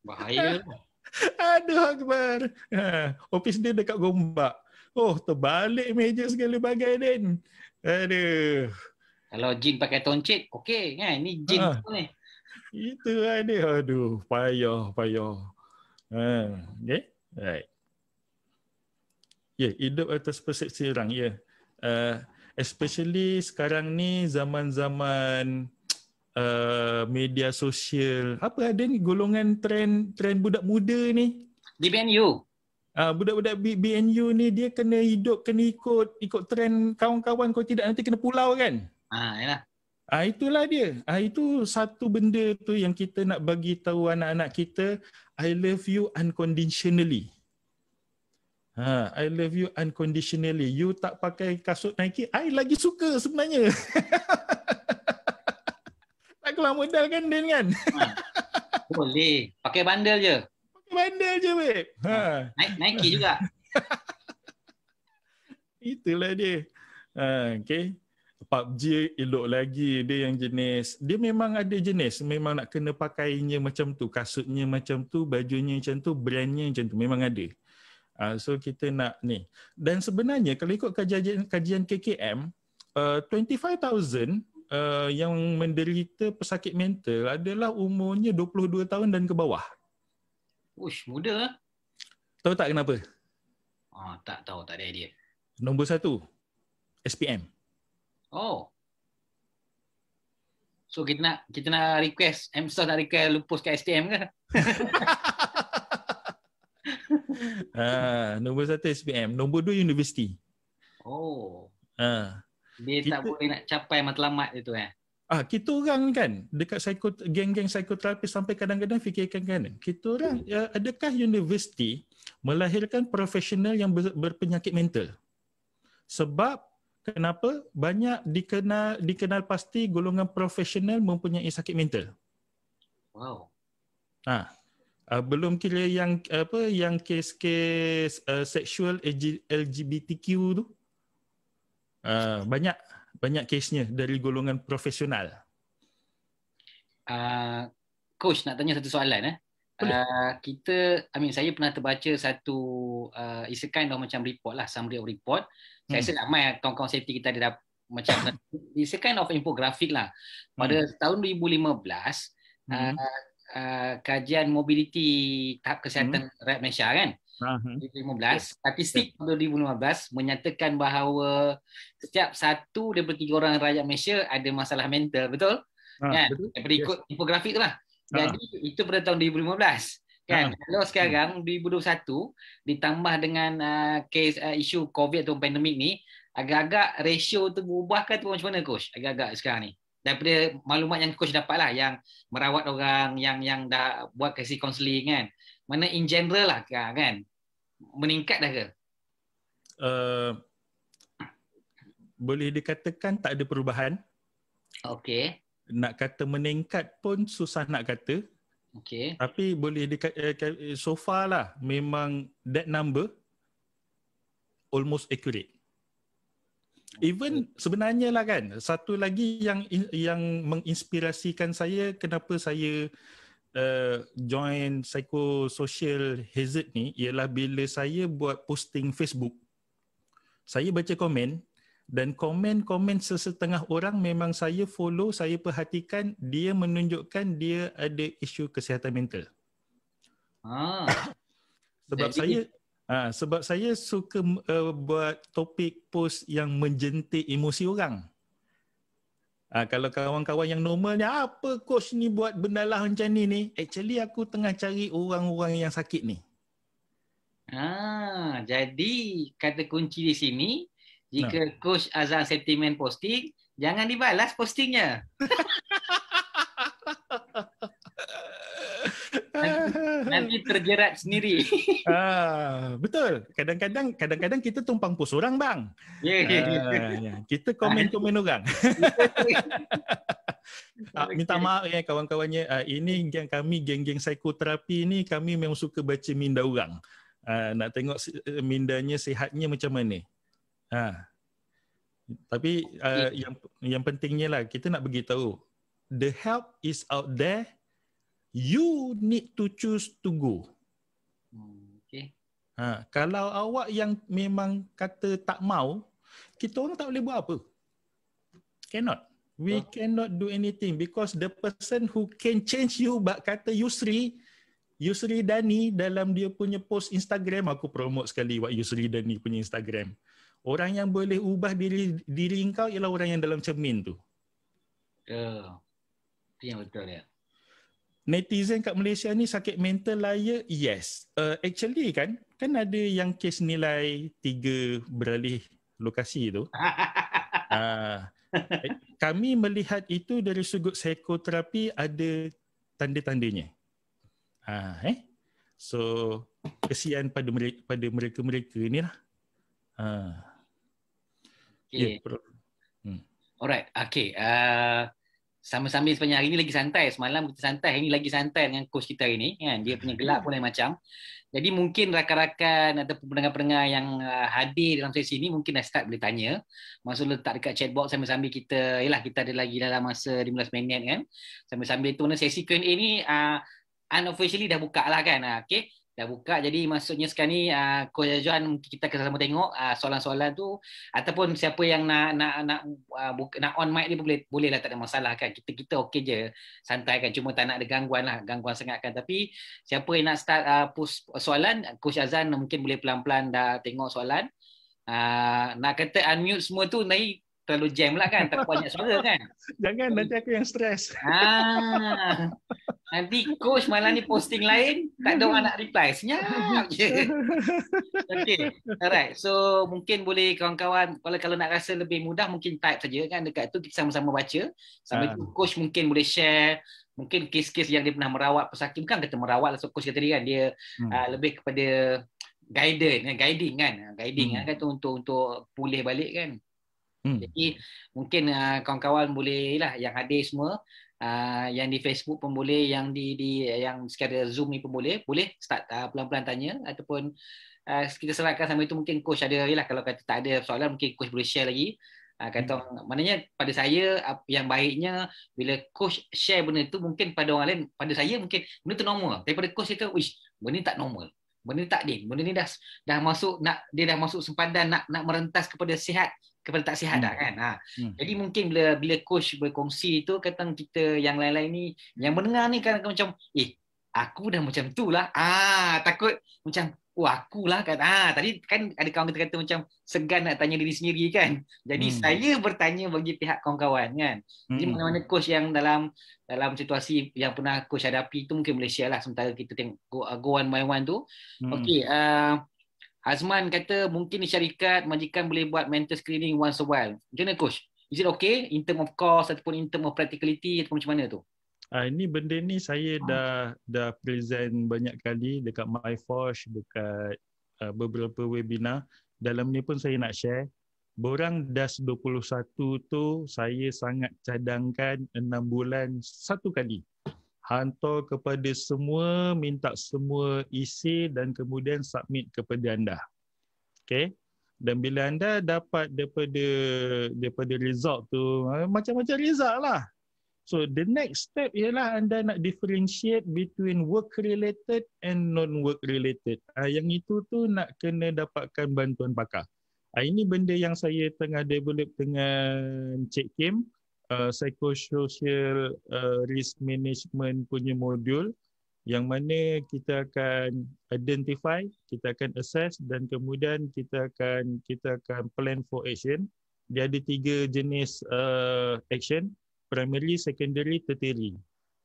Bahaya. Lah. Aduh akbar. Ha. Office dia dekat Gombak. Oh, terbalik meja segala bagai, dan. Aduh. Kalau jin pakai toncit, okey kan? Ini jin ha. tu ni. Itu ada. Aduh, payah, payah. Ha, okay? Right. yeah, hidup atas persepsi orang, Yeah. Ya. Uh, especially sekarang ni zaman-zaman uh, media sosial. Apa ada ni golongan trend trend budak muda ni? BNU. Ah budak-budak B- BNU ni dia kena hidup kena ikut ikut trend kawan-kawan kau tidak nanti kena pulau kan? Ah yalah. Ah itulah dia. Ah itu satu benda tu yang kita nak bagi tahu anak-anak kita I love you unconditionally. Ha, I love you unconditionally. You tak pakai kasut Nike, I lagi suka sebenarnya. tak kelam modal kan Din kan? Ha, boleh. Pakai bandel je. Pakai bandel je babe. Ha. ha Nike juga. Itulah dia. Ha, okay. PUBG elok lagi dia yang jenis dia memang ada jenis memang nak kena pakainya macam tu kasutnya macam tu bajunya macam tu brandnya macam tu memang ada uh, so kita nak ni dan sebenarnya kalau ikut kajian kajian KKM uh, 25000 uh, yang menderita pesakit mental adalah umurnya 22 tahun dan ke bawah Ush, muda eh? Tahu tak kenapa? oh, tak tahu, tak ada idea. Nombor satu, SPM. Oh. So kita nak kita nak request Amsos nak request lupus kat STM ke? uh, nombor satu SPM, nombor dua universiti. Oh. Uh, dia kita, tak boleh nak capai matlamat itu eh. Ah, uh, kita orang kan dekat psiko, geng-geng psikoterapi sampai kadang-kadang fikirkan kan. Kita orang hmm. uh, adakah universiti melahirkan profesional yang ber, berpenyakit mental? Sebab kenapa banyak dikenal dikenal pasti golongan profesional mempunyai sakit mental wow ha. ah ha. uh, belum kira yang apa yang kes-kes uh, sexual LGBTQ tu uh, banyak banyak kesnya dari golongan profesional uh... Coach nak tanya satu soalan eh. Uh, kita, I mean saya pernah terbaca satu uh, it's a macam report lah, summary of report saya rasa hmm. ramai lah kawan-kawan safety kita ada dah macam this kind of infographic lah pada hmm. tahun 2015 hmm. uh, uh, kajian mobility tahap kesihatan hmm. rakyat Malaysia kan uh-huh. 2015 statistik pada 2015 menyatakan bahawa setiap satu daripada tiga orang rakyat Malaysia ada masalah mental betul uh, kan betul? daripada ikut yes. infografik tu lah ah. jadi uh. itu pada tahun 2015 kan ha. kalau sekarang hmm. satu ditambah dengan uh, kes uh, isu covid atau pandemik ni agak-agak ratio tu berubah ke tu macam mana coach agak-agak sekarang ni daripada maklumat yang coach dapat lah yang merawat orang yang yang dah buat kasi counseling kan mana in general lah kan meningkat dah ke uh, boleh dikatakan tak ada perubahan okey nak kata meningkat pun susah nak kata Okay. Tapi boleh dekat eh, eh, so far lah memang that number almost accurate. Even sebenarnya lah kan satu lagi yang yang menginspirasikan saya kenapa saya uh, join psychosocial hazard ni ialah bila saya buat posting Facebook saya baca komen dan komen-komen sesetengah orang memang saya follow, saya perhatikan dia menunjukkan dia ada isu kesihatan mental. Ah. sebab Jadi... saya ha, sebab saya suka uh, buat topik post yang menjentik emosi orang. Ha, kalau kawan-kawan yang normal ni apa coach ni buat benda lah macam ni ni? Actually aku tengah cari orang-orang yang sakit ni. Ah, jadi kata kunci di sini jika no. coach Azam sentimen posting, jangan dibalas postingnya. nanti, nanti terjerat sendiri. Ah, betul. Kadang-kadang kadang-kadang kita tumpang pos orang bang. Ya yeah, ya, ya. yeah, yeah. uh, Kita komen-komen orang. Uh, minta maaf ya kawan-kawannya uh, ini geng kami geng-geng psikoterapi ni kami memang suka baca minda orang uh, nak tengok eh, mindanya sihatnya macam mana Ha. Tapi uh, It, yang yang pentingnya lah kita nak bagi tahu the help is out there. You need to choose to go. Hmm, okay. Ha, kalau awak yang memang kata tak mau, kita orang tak boleh buat apa. Cannot. We oh. cannot do anything because the person who can change you but kata Yusri, Yusri Dani dalam dia punya post Instagram, aku promote sekali buat Yusri Dani punya Instagram orang yang boleh ubah diri diri kau ialah orang yang dalam cermin tu. Ya. itu yang betul ya. Netizen kat Malaysia ni sakit mental layak. Yes. Uh, actually kan, kan ada yang kes nilai tiga beralih lokasi tu. uh, kami melihat itu dari sudut psikoterapi ada tanda-tandanya. Uh, eh? So, kesian pada mereka, mereka-mereka lah. Uh. Okay. Yeah, bro. Hmm. Alright, okay. Uh, sama sambil sepanjang hari ni lagi santai. Semalam kita santai, hari ni lagi santai dengan coach kita hari ni. Kan? Dia punya gelap pun lain macam. Jadi mungkin rakan-rakan atau pendengar-pendengar yang uh, hadir dalam sesi ini mungkin dah start boleh tanya. Maksud letak dekat chat box sambil-sambil kita, yelah kita ada lagi dalam masa 15 minit kan. Sambil-sambil tu, sesi Q&A ini uh, unofficially dah buka lah kan. Ah, okay dah buka jadi maksudnya sekarang ni a uh, coach Azwan mungkin kita akan sama tengok uh, soalan-soalan tu ataupun siapa yang nak nak nak uh, buka, nak on mic ni boleh boleh lah tak ada masalah kan kita kita okey je santai kan cuma tak nak ada gangguan lah gangguan sangat kan tapi siapa yang nak start uh, ah, post soalan coach Azan mungkin boleh pelan-pelan dah tengok soalan uh, nak kata unmute semua tu naik terlalu jam lah kan terlalu banyak suara kan jangan nanti aku yang stres ah nanti coach malam ni posting lain tak ada orang nak reply senyap je okey alright so mungkin boleh kawan-kawan kalau kalau nak rasa lebih mudah mungkin type saja kan dekat tu kita sama-sama baca Sambil uh. coach mungkin boleh share mungkin kes-kes yang dia pernah merawat pesakit bukan kata merawat lah so coach kata tadi kan dia hmm. uh, lebih kepada guide, guiding kan ah, guiding lah hmm. kan tu untuk untuk pulih balik kan Hmm. Jadi mungkin uh, kawan-kawan boleh lah yang ada semua uh, yang di Facebook pun boleh yang di di yang secara Zoom ni pun boleh boleh start uh, pelan-pelan tanya ataupun uh, kita serahkan sama itu mungkin coach ada lah kalau kata tak ada soalan mungkin coach boleh share lagi uh, kata hmm. maknanya pada saya yang baiknya bila coach share benda tu mungkin pada orang lain pada saya mungkin benda tu normal daripada coach kata wish benda ni tak normal benda ni tak ding, benda ni dah dah masuk nak dia dah masuk sempadan nak nak merentas kepada sihat kepada tak sihat hmm. dah kan. Ha. Hmm. Jadi mungkin bila bila coach berkongsi tu kata kita yang lain-lain ni yang mendengar ni kan macam eh aku dah macam tu lah. Ah takut macam Oh aku lah kan. Ah, tadi kan ada kawan kita kata macam segan nak tanya diri sendiri kan. Jadi hmm. saya bertanya bagi pihak kawan-kawan kan. Jadi hmm. mana-mana coach yang dalam dalam situasi yang pernah coach hadapi tu mungkin Malaysia share lah sementara kita tengok go, go one by one tu. Hmm. Okay. Uh, Hazman kata mungkin di syarikat majikan boleh buat mental screening once a while. Macam mana coach? Is it okay in term of cost ataupun in term of practicality ataupun macam mana tu? Uh, ini benda ni saya ah. dah dah present banyak kali dekat MyForge, dekat uh, beberapa webinar. Dalam ni pun saya nak share. Borang DAS 21 tu saya sangat cadangkan 6 bulan satu kali hantar kepada semua, minta semua isi dan kemudian submit kepada anda. Okay? Dan bila anda dapat daripada daripada result tu, eh, macam-macam result lah. So the next step ialah anda nak differentiate between work related and non work related. Ah yang itu tu nak kena dapatkan bantuan pakar. Ah ini benda yang saya tengah develop dengan Cik Kim. Uh, psychosocial uh, risk management punya modul yang mana kita akan identify, kita akan assess dan kemudian kita akan kita akan plan for action. Dia ada tiga jenis uh, action, primary, secondary, tertiary.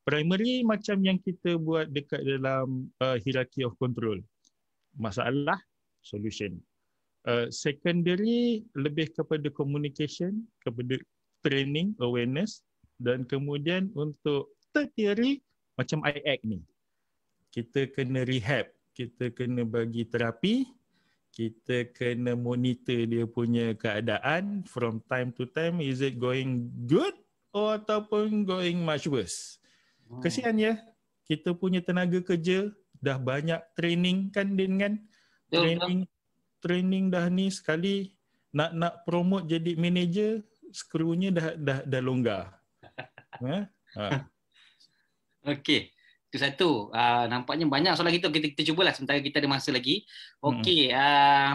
Primary macam yang kita buat dekat dalam uh, hierarchy of control. Masalah, solution. Uh, secondary lebih kepada communication, kepada training awareness dan kemudian untuk third theory macam I act ni kita kena rehab kita kena bagi terapi kita kena monitor dia punya keadaan from time to time is it going good or ataupun going much worse hmm. kesian ya kita punya tenaga kerja dah banyak training kan din kan training training dah ni sekali nak nak promote jadi manager skrunya dah dah dah longgar. Eh? ha? Okey. Itu satu. Uh, nampaknya banyak soalan kita. Kita, kita cubalah sementara kita ada masa lagi. Okey. mm Uh,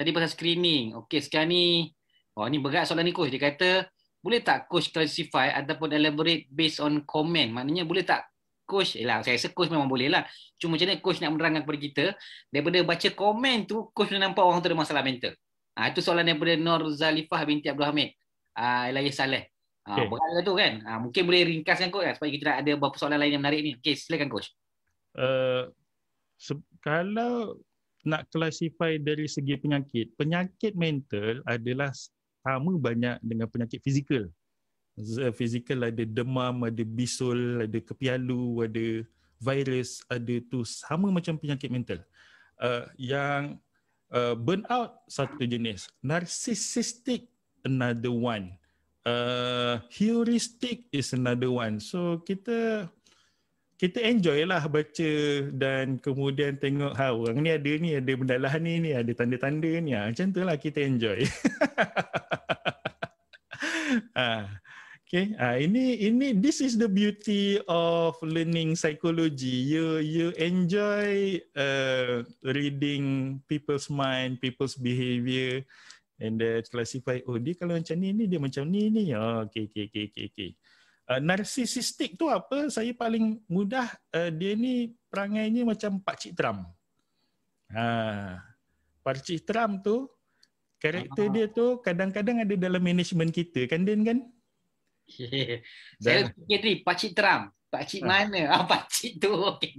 tadi pasal screening. Okey, sekarang ni oh ni berat soalan ni coach. Dia kata boleh tak coach classify ataupun elaborate based on comment? Maknanya boleh tak coach? Eh saya rasa coach memang boleh lah. Cuma macam mana coach nak menerangkan kepada kita daripada baca komen tu coach nampak orang tu ada masalah mental. Ah uh, itu soalan daripada Nur Zalifah binti Abdul Hamid uh, ah, Elias Saleh. Uh, ah, okay. Berat lah tu kan. Uh, mungkin boleh ringkaskan coach kan, supaya kita ada beberapa soalan lain yang menarik ni. Okey, silakan coach. Uh, se- kalau nak classify dari segi penyakit, penyakit mental adalah sama banyak dengan penyakit fizikal. Eh, fizikal ada demam, ada bisul, ada kepialu, ada virus, ada tu sama macam penyakit mental. Uh, yang uh, burnout satu jenis. Narcissistic another one. Uh, heuristic is another one. So kita kita enjoy lah baca dan kemudian tengok ha orang ni ada ni ada benda lah ni ni ada tanda-tanda ni ah macam tu lah kita enjoy. ha. Okay, ha, ini ini this is the beauty of learning psychology. You you enjoy uh, reading people's mind, people's behavior and uh, classify oh dia kalau macam ni ni dia macam ni ni ya oh, okey okey okey okey okey uh, ah, narsistik tu apa saya paling mudah uh, dia ni perangainya macam pak cik tram ah, ha pak cik tram tu karakter dia tu kadang-kadang ada dalam management kita kan Din kan saya fikir tadi pak cik tram pak cik mana ah pak cik tu okey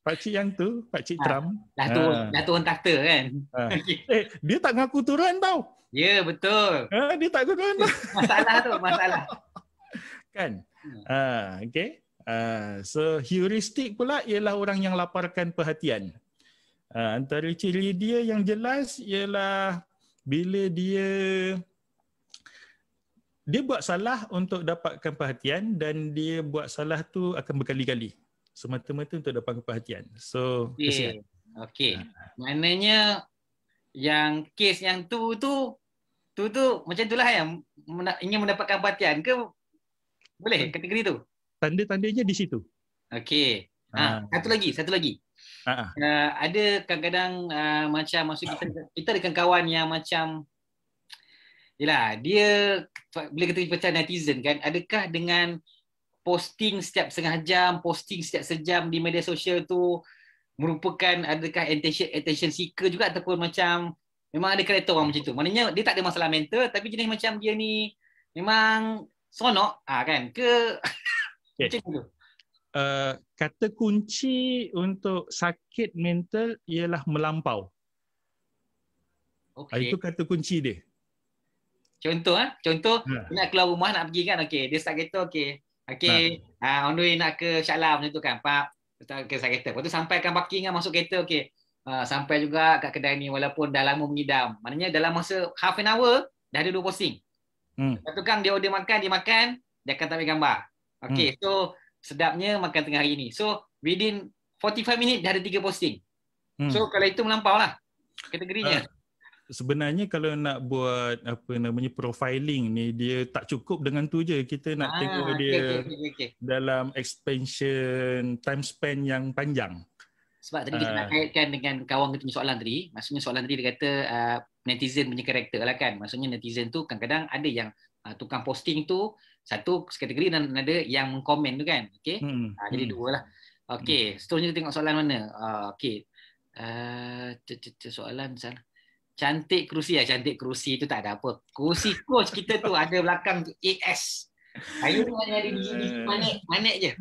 pak cik yang tu pak cik tram dah tu dah tu takhta kan eh dia tak ngaku turun tau Ya, yeah, betul. Ha, dia tak kena. masalah tu, masalah. Kan? Ha, hmm. ah, okay. Ha, ah, so, heuristik pula ialah orang yang laparkan perhatian. Ha, antara ciri dia yang jelas ialah bila dia dia buat salah untuk dapatkan perhatian dan dia buat salah tu akan berkali-kali semata-mata untuk dapat perhatian. So, okay. Kesian. okay. Ha. Maknanya yang kes yang tu tu tu tu macam itulah yang ingin mendapatkan perhatian ke boleh kategori tu tanda-tandanya di situ okey ha. ha satu lagi satu lagi ha uh, ada kadang-kadang uh, macam maksud kita kita dengan kawan yang macam yalah dia bila kita baca netizen kan adakah dengan posting setiap setengah jam posting setiap sejam di media sosial tu merupakan adakah attention attention seeker juga ataupun macam Memang ada kereta orang macam tu. Maknanya dia tak ada masalah mental tapi jenis macam dia ni memang sonok ah ha, kan ke okay. macam tu. Uh, kata kunci untuk sakit mental ialah melampau. Ah, okay. Uh, itu kata kunci dia. Contoh ah, ha? contoh ha. nak keluar rumah nak pergi kan okey, dia start kereta okey. Okey, ha. ha. on the way nak ke Shah Alam macam tu kan. Pak, kita sakit kereta. Lepas tu sampai kan parking kan masuk kereta okey. Ah, sampai juga kat kedai ni walaupun dah lama mengidam. Maknanya dalam masa half an hour dah ada dua posting. Hmm. Satu kang dia order makan, dia makan, dia akan ambil gambar. Okey, hmm. so sedapnya makan tengah hari ni. So within 45 minit dah ada tiga posting. Hmm. So kalau itu melampau lah kategorinya. Uh. Sebenarnya kalau nak buat apa namanya profiling ni dia tak cukup dengan tu je kita nak ah, tengok dia okay, okay, okay. dalam expansion time span yang panjang sebab tadi uh, kita nak ah. kaitkan dengan kawan kita punya soalan tadi maksudnya soalan tadi dia kata uh, netizen punya karakter lah kan maksudnya netizen tu kadang-kadang ada yang uh, tukang posting tu satu kategori dan ada yang mengkomen tu kan Okay, hmm, uh, jadi hmm. dua lah Okay, hmm. seterusnya kita tengok soalan mana uh, okey uh, soalan sana cantik kerusi ya cantik kerusi itu tak ada apa kerusi coach kita tu ada belakang tu AS saya tu ada di sini Mana manik je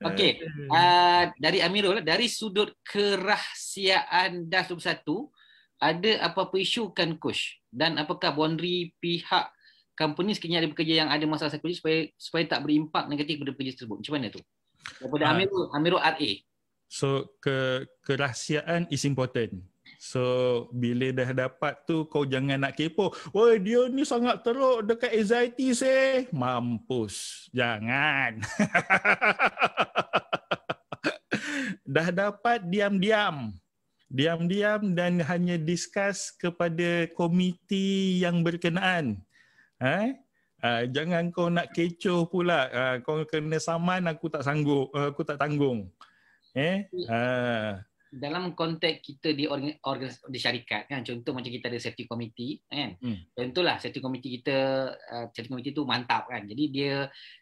Okey, uh, dari Amirul, dari sudut kerahsiaan DAS 21, ada apa-apa isu kan Coach? Dan apakah boundary pihak company sekiranya ada pekerja yang ada masalah security supaya supaya tak berimpak negatif pada pekerja tersebut? Macam mana tu? Daripada uh, Amirul, Amirul RA. So, ke, kerahsiaan is important. So bila dah dapat tu kau jangan nak kepo. Woi dia ni sangat teruk dekat anxiety se. Mampus. Jangan. dah dapat diam-diam. Diam-diam dan hanya discuss kepada komiti yang berkenaan. Ha? Uh, jangan kau nak kecoh pula. Uh, kau kena saman aku tak sanggup. Uh, aku tak tanggung. Eh? Uh, dalam konteks kita di organisasi di syarikat kan contoh macam kita ada safety committee kan hmm. contohlah safety committee kita uh, safety committee tu mantap kan jadi dia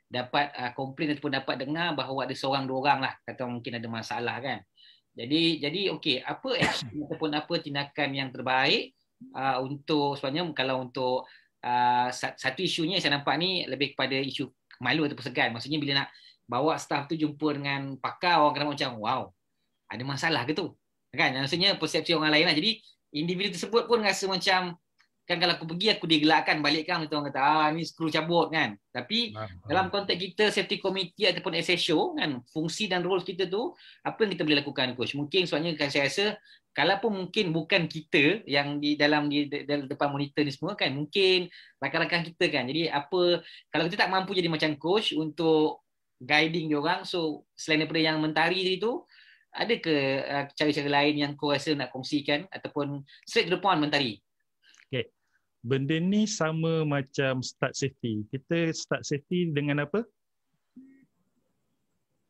dapat uh, komplain ataupun dapat dengar bahawa ada seorang dua orang lah kata mungkin ada masalah kan jadi jadi okey apa action ataupun apa tindakan yang terbaik uh, untuk sebenarnya kalau untuk uh, satu isunya saya nampak ni lebih kepada isu malu ataupun segan maksudnya bila nak bawa staff tu jumpa dengan pakar orang kena macam wow ada masalah ke tu? Kan? Maksudnya persepsi orang lain lah. Jadi individu tersebut pun rasa macam kan kalau aku pergi aku digelakkan balikkan kita orang kata ah ni skru cabut kan. Tapi nah, dalam konteks kita safety committee ataupun SSO kan fungsi dan role kita tu apa yang kita boleh lakukan coach? Mungkin sebabnya kan saya rasa kalaupun mungkin bukan kita yang di dalam di depan monitor ni semua kan mungkin rakan-rakan kita kan. Jadi apa kalau kita tak mampu jadi macam coach untuk guiding dia orang so selain daripada yang mentari tadi tu ada ke uh, cara-cara lain yang kau rasa nak kongsikan ataupun straight to the point mentari? Okay. Benda ni sama macam start safety. Kita start safety dengan apa?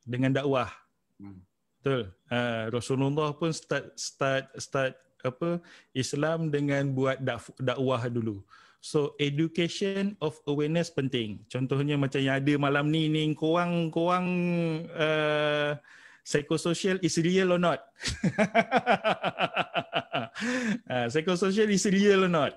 Dengan dakwah. Hmm. Betul. Uh, Rasulullah pun start start start apa Islam dengan buat dakwah dulu. So education of awareness penting. Contohnya macam yang ada malam ni ni kurang kurang uh, psychosocial is real or not? Ah, psychosocial is real or not?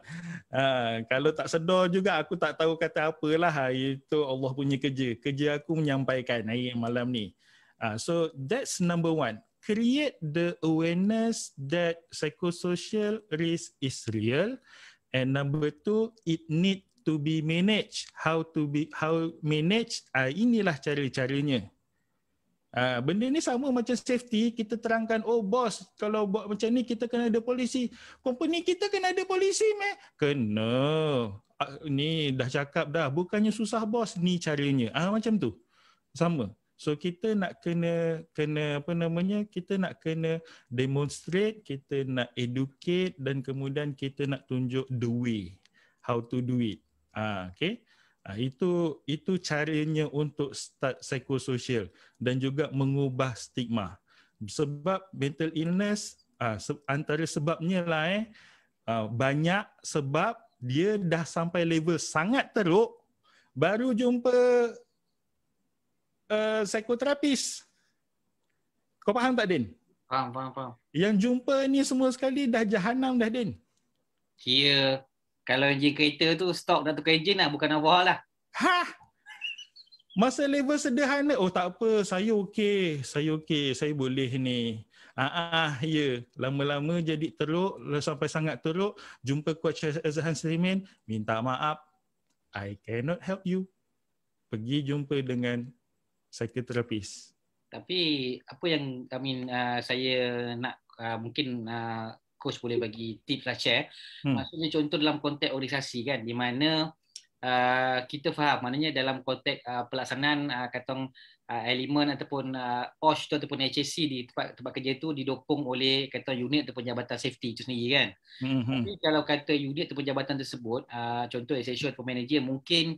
Uh, kalau tak sedar juga aku tak tahu kata apalah ah, itu Allah punya kerja. Kerja aku menyampaikan hari malam ni. Uh, so that's number one. Create the awareness that psychosocial risk is real. And number two, it need to be managed. How to be how managed? Uh, inilah cara-caranya. Ha, benda ni sama macam safety kita terangkan oh bos kalau buat macam ni kita kena ada polisi company kita kena ada polisi meh kena ha, ni dah cakap dah bukannya susah bos ni caranya ah macam tu sama so kita nak kena kena apa namanya kita nak kena demonstrate kita nak educate dan kemudian kita nak tunjuk the way how to do it ah ha, Ha, itu itu caranya untuk start psikososial dan juga mengubah stigma. Sebab mental illness ha, se- antara sebabnya lah eh ha, banyak sebab dia dah sampai level sangat teruk baru jumpa uh, psikoterapis. Kau faham tak Din? Faham, faham, faham. Yang jumpa ni semua sekali dah jahanam dah Din. Kira ya, kalau enjin kereta tu stop dah tukar enjin lah bukan apa lah Hah, masa level sederhana oh tak apa saya okey saya okey saya boleh ni ah ah ya yeah. lama-lama jadi teruk sampai sangat teruk jumpa coach Azhan Slimin minta maaf i cannot help you pergi jumpa dengan psikoterapis tapi apa yang I mean, uh, saya nak uh, mungkin uh, coach boleh bagi tips lah share. Hmm. Maksudnya contoh dalam konteks organisasi kan di mana uh, kita faham maknanya dalam konteks uh, pelaksanaan uh, katong uh, elemen ataupun uh, OSH tu, ataupun HSC di tempat tempat kerja tu didukung oleh katong unit ataupun jabatan safety itu sendiri kan. Hmm, hmm. Tapi kalau kata unit ataupun jabatan tersebut uh, contoh essential ataupun manager mungkin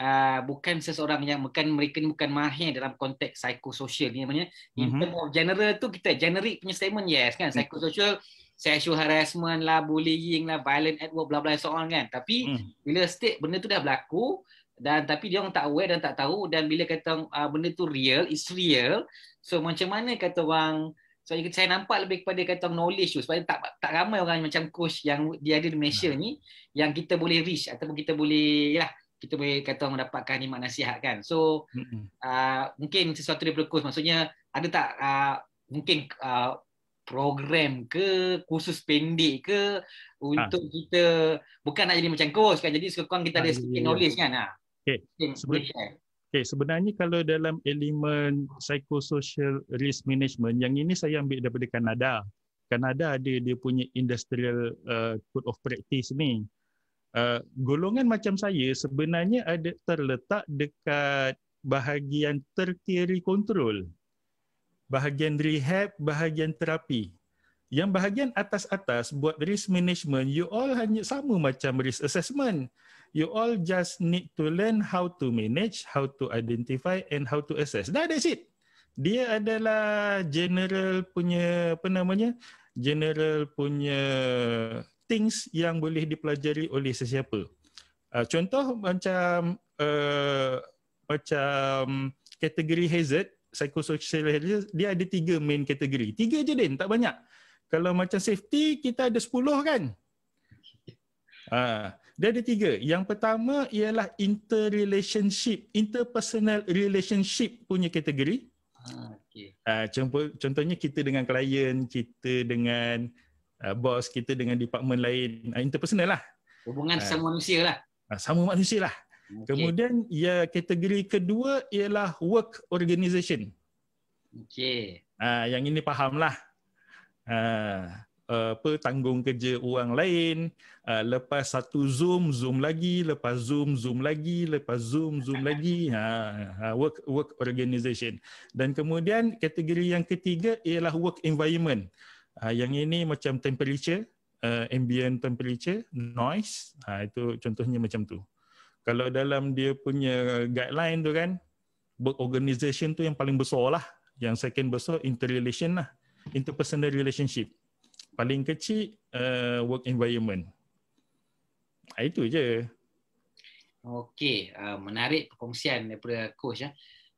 Uh, bukan seseorang yang bukan mereka ni bukan mahir dalam konteks psikososial ni namanya mm-hmm. in hmm. term of general tu kita generic punya statement yes kan hmm. psikososial sexual harassment lah, bullying lah, violent at work, bla bla so on kan. Tapi hmm. bila state benda tu dah berlaku dan tapi dia orang tak aware dan tak tahu dan bila kata uh, benda tu real, it's real. So macam mana kata orang so saya nampak lebih kepada kata knowledge tu sebab tak tak ramai orang macam coach yang dia ada di Malaysia hmm. ni yang kita boleh reach ataupun kita boleh ya kita boleh kata orang dapatkan nikmat nasihat kan. So hmm. uh, mungkin sesuatu daripada coach maksudnya ada tak uh, mungkin uh, program ke kursus pendek ke untuk ha. kita bukan nak jadi macam coach kan jadi sekurang kita ah, ada ya, sikit ya, ya. knowledge kan ha okey sebenarnya okay. sebenarnya kalau dalam elemen psychosocial risk management yang ini saya ambil daripada Kanada Kanada ada dia punya industrial uh, code of practice ni uh, golongan macam saya sebenarnya ada terletak dekat bahagian tertiary control bahagian rehab, bahagian terapi. Yang bahagian atas-atas buat risk management, you all hanya sama macam risk assessment. You all just need to learn how to manage, how to identify and how to assess. Dah, that's it. Dia adalah general punya, apa namanya, general punya things yang boleh dipelajari oleh sesiapa. Uh, contoh macam uh, macam kategori hazard, psychosocial hazard dia ada tiga main kategori. Tiga je Din, tak banyak. Kalau macam safety kita ada sepuluh kan? Ha, dia ada tiga. Yang pertama ialah interrelationship, interpersonal relationship punya kategori. Ah, ha, okay. ha, contohnya kita dengan klien, kita dengan uh, ha, bos, kita dengan department lain. Ha, interpersonal lah. Hubungan ha, sama manusia lah. Ha, sama manusia lah. Kemudian okay. ya kategori kedua ialah work organization. Okey. Ah yang ini fahamlah. Ah apa tanggung kerja orang lain, ah, lepas satu zoom zoom lagi, lepas zoom zoom lagi, lepas zoom zoom lagi. Ah work work organization. Dan kemudian kategori yang ketiga ialah work environment. Ah yang ini macam temperature, uh, ambient temperature, noise. Ah itu contohnya macam tu kalau dalam dia punya guideline tu kan organisation tu yang paling besar lah yang second besar interrelation lah interpersonal relationship paling kecil uh, work environment ah, itu je Okay, uh, menarik perkongsian daripada coach ya.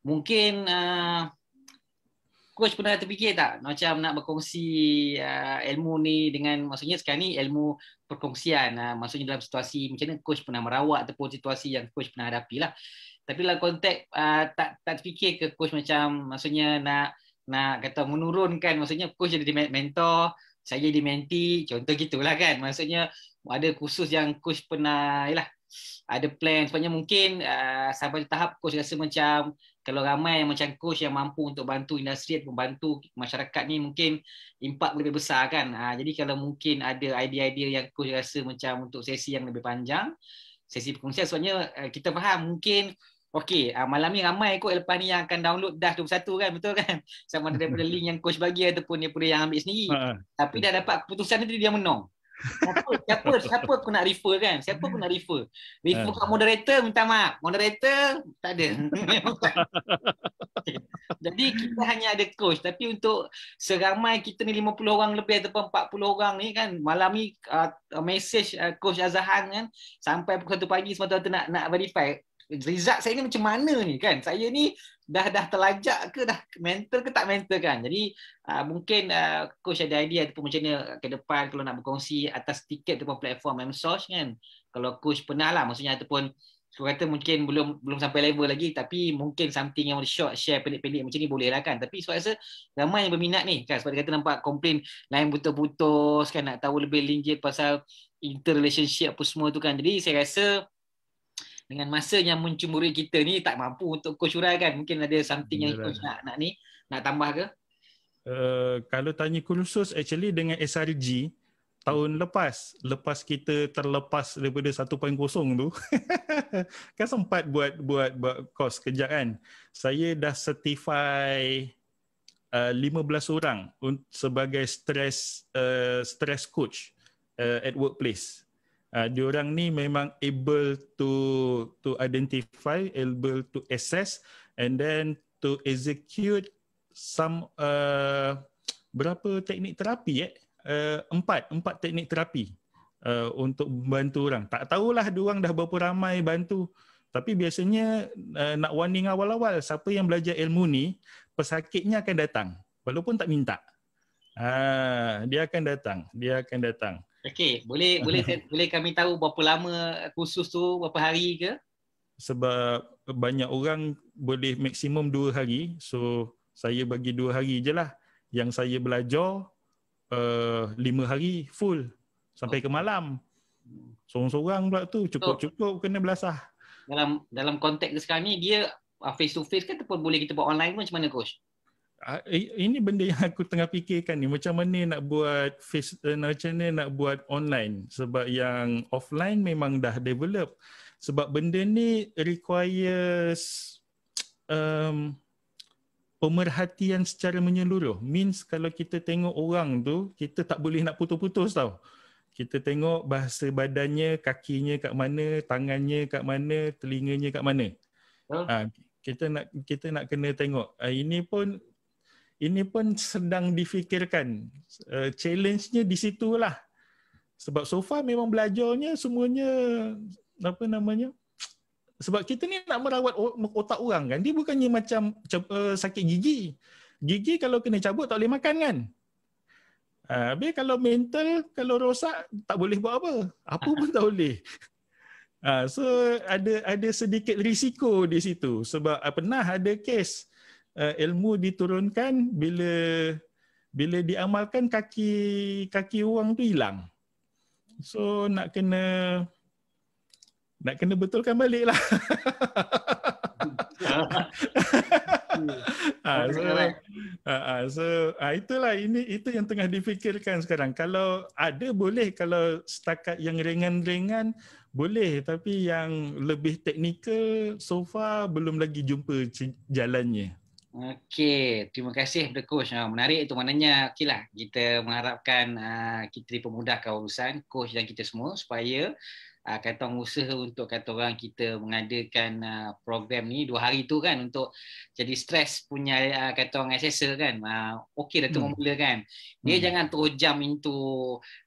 Mungkin uh, coach pernah terfikir tak macam nak berkongsi uh, ilmu ni dengan maksudnya sekarang ni ilmu perkongsian uh, maksudnya dalam situasi macam mana coach pernah merawat ataupun situasi yang coach pernah hadapi lah tapi dalam konteks uh, tak tak terfikir ke coach macam maksudnya nak nak kata menurunkan maksudnya coach jadi mentor saya jadi menti contoh gitulah kan maksudnya ada khusus yang coach pernah yalah ada plan sebabnya mungkin uh, sampai tahap coach rasa macam kalau ramai yang macam coach yang mampu untuk bantu industri ataupun bantu masyarakat ni mungkin impak lebih besar kan. Ha, jadi kalau mungkin ada idea-idea yang coach rasa macam untuk sesi yang lebih panjang, sesi perkongsian sebabnya eh, kita faham mungkin Okey, uh, malam ni ramai kot lepas ni yang akan download dah 21 kan, betul kan? Sama ada daripada link yang coach bagi ataupun daripada yang ambil sendiri. Uh, Tapi dah dapat keputusan tu dia menang siapa siapa aku nak refer kan siapa aku nak refer refer eh. kat moderator minta maaf moderator tak ada jadi kita hanya ada coach tapi untuk seramai kita ni 50 orang lebih ataupun 40 orang ni kan malam ni uh, message uh, coach Azhan kan sampai pukul 1 pagi semata-mata nak nak verify result saya ni macam mana ni kan saya ni dah dah terlajak ke dah mental ke tak mental kan jadi uh, mungkin uh, coach ada idea ataupun macam mana ke depan kalau nak berkongsi atas tiket ataupun platform MSOS kan kalau coach pernah lah maksudnya ataupun Suka kata mungkin belum belum sampai level lagi tapi mungkin something yang short share pendek-pendek macam ni boleh lah kan tapi sebab rasa ramai yang berminat ni kan sebab kata nampak komplain lain putus-putus kan nak tahu lebih linjit pasal interrelationship apa semua tu kan jadi saya rasa dengan masa yang mencemburi kita ni tak mampu untuk coach uraikan mungkin ada something Yalah. yang coach nak nak ni nak tambah ke uh, kalau tanya khusus actually dengan SRG tahun lepas lepas kita terlepas daripada 1.0 tu kan sempat buat buat buat course kejap kan saya dah certify uh, eh, 15 orang sebagai stress uh, stress coach uh, at workplace uh, diorang ni memang able to to identify able to assess and then to execute some uh, berapa teknik terapi eh uh, empat empat teknik terapi uh, untuk membantu orang tak tahulah diorang dah berapa ramai bantu tapi biasanya uh, nak warning awal-awal siapa yang belajar ilmu ni pesakitnya akan datang walaupun tak minta Ah, dia akan datang, dia akan datang. Okey, boleh boleh boleh kami tahu berapa lama kursus tu, berapa hari ke? Sebab banyak orang boleh maksimum 2 hari. So saya bagi 2 hari je lah. Yang saya belajar uh, eh, 5 hari full sampai oh. ke malam. Seorang-seorang pula tu cukup-cukup kena belasah. Dalam dalam konteks sekarang ni dia face to face ke ataupun boleh kita buat online pun macam mana coach? ini benda yang aku tengah fikirkan ni macam mana nak buat face eh, macam mana nak buat online sebab yang offline memang dah develop sebab benda ni requires um, pemerhatian secara menyeluruh means kalau kita tengok orang tu kita tak boleh nak putus-putus tau kita tengok bahasa badannya kakinya kat mana tangannya kat mana telinganya kat mana huh? ha, kita nak kita nak kena tengok ha, ini pun ini pun sedang difikirkan. Uh, challenge-nya di situ lah. Sebab so far memang belajarnya semuanya, apa namanya, sebab kita ni nak merawat otak orang kan. Dia bukannya macam uh, sakit gigi. Gigi kalau kena cabut tak boleh makan kan. Uh, habis kalau mental, kalau rosak, tak boleh buat apa. Apa pun tak boleh. Uh, so ada ada sedikit risiko di situ. Sebab uh, pernah ada case uh, ilmu diturunkan bila bila diamalkan kaki kaki orang tu hilang. So nak kena nak kena betulkan balik lah. ha, so, ha, so ha, itulah ini itu yang tengah difikirkan sekarang. Kalau ada boleh kalau setakat yang ringan-ringan boleh tapi yang lebih teknikal so far belum lagi jumpa jalannya. Okey, terima kasih kepada coach. Ha, menarik itu maknanya okeylah kita mengharapkan uh, kita dipermudahkan urusan coach dan kita semua supaya uh, ah, kata usaha untuk kata orang kita mengadakan uh, program ni dua hari tu kan untuk jadi stres punya uh, ah, kata orang assessor kan uh, okey dah hmm. mula kan dia hmm. jangan terus jam into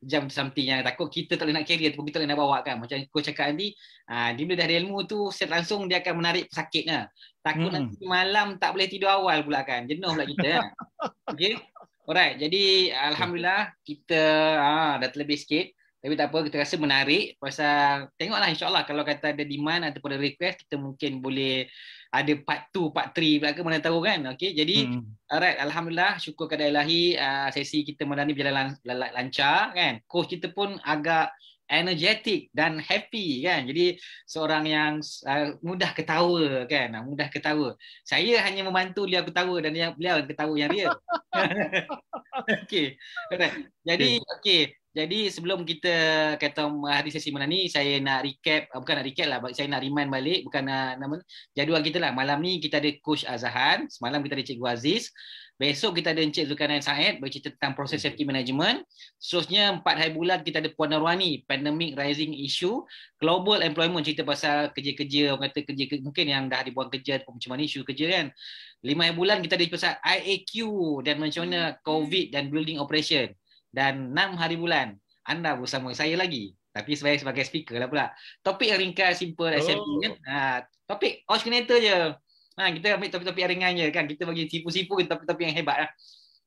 jam something yang takut kita tak boleh nak carry ataupun kita tak boleh nak bawa kan macam coach cakap tadi uh, dia bila dah ada ilmu tu set langsung dia akan menarik pesakitnya takut hmm. nanti malam tak boleh tidur awal pula kan jenuh pula kita kan okey Alright, jadi Alhamdulillah kita ah, dah terlebih sikit. Tapi tak apa, kita rasa menarik pasal tengoklah insyaAllah kalau kata ada demand ataupun ada request, kita mungkin boleh ada part 2, part 3 pula ke mana tahu kan. Okay, jadi hmm. alright, Alhamdulillah, syukur kepada ilahi uh, sesi kita malam ni berjalan lancar kan. Coach kita pun agak energetik dan happy kan. Jadi seorang yang uh, mudah ketawa kan, ah, mudah ketawa. Saya hanya membantu dia ketawa dan dia, beliau ketawa yang real. okay, Jadi okay. okay. Jadi sebelum kita kata menghadiri sesi malam ni saya nak recap ah, bukan nak recap lah saya nak remind balik bukan nama jadual kita lah malam ni kita ada coach Azhan semalam kita ada cikgu Aziz besok kita ada Encik Zulkarnain Said bercerita tentang proses safety management seterusnya empat hari bulan kita ada Puan Narwani pandemic rising issue global employment cerita pasal kerja-kerja orang kata kerja mungkin yang dah dibuang kerja macam mana isu kerja kan 5 hari bulan kita ada pasal IAQ dan macam mana hmm. COVID dan building operation dan enam hari bulan anda bersama saya lagi tapi sebagai sebagai speaker lah pula topik yang ringkas simple SMP oh. kan ha, topik alternator je ha, kita ambil topik-topik yang ringan je kan kita bagi sipu-sipu topik-topik yang hebat lah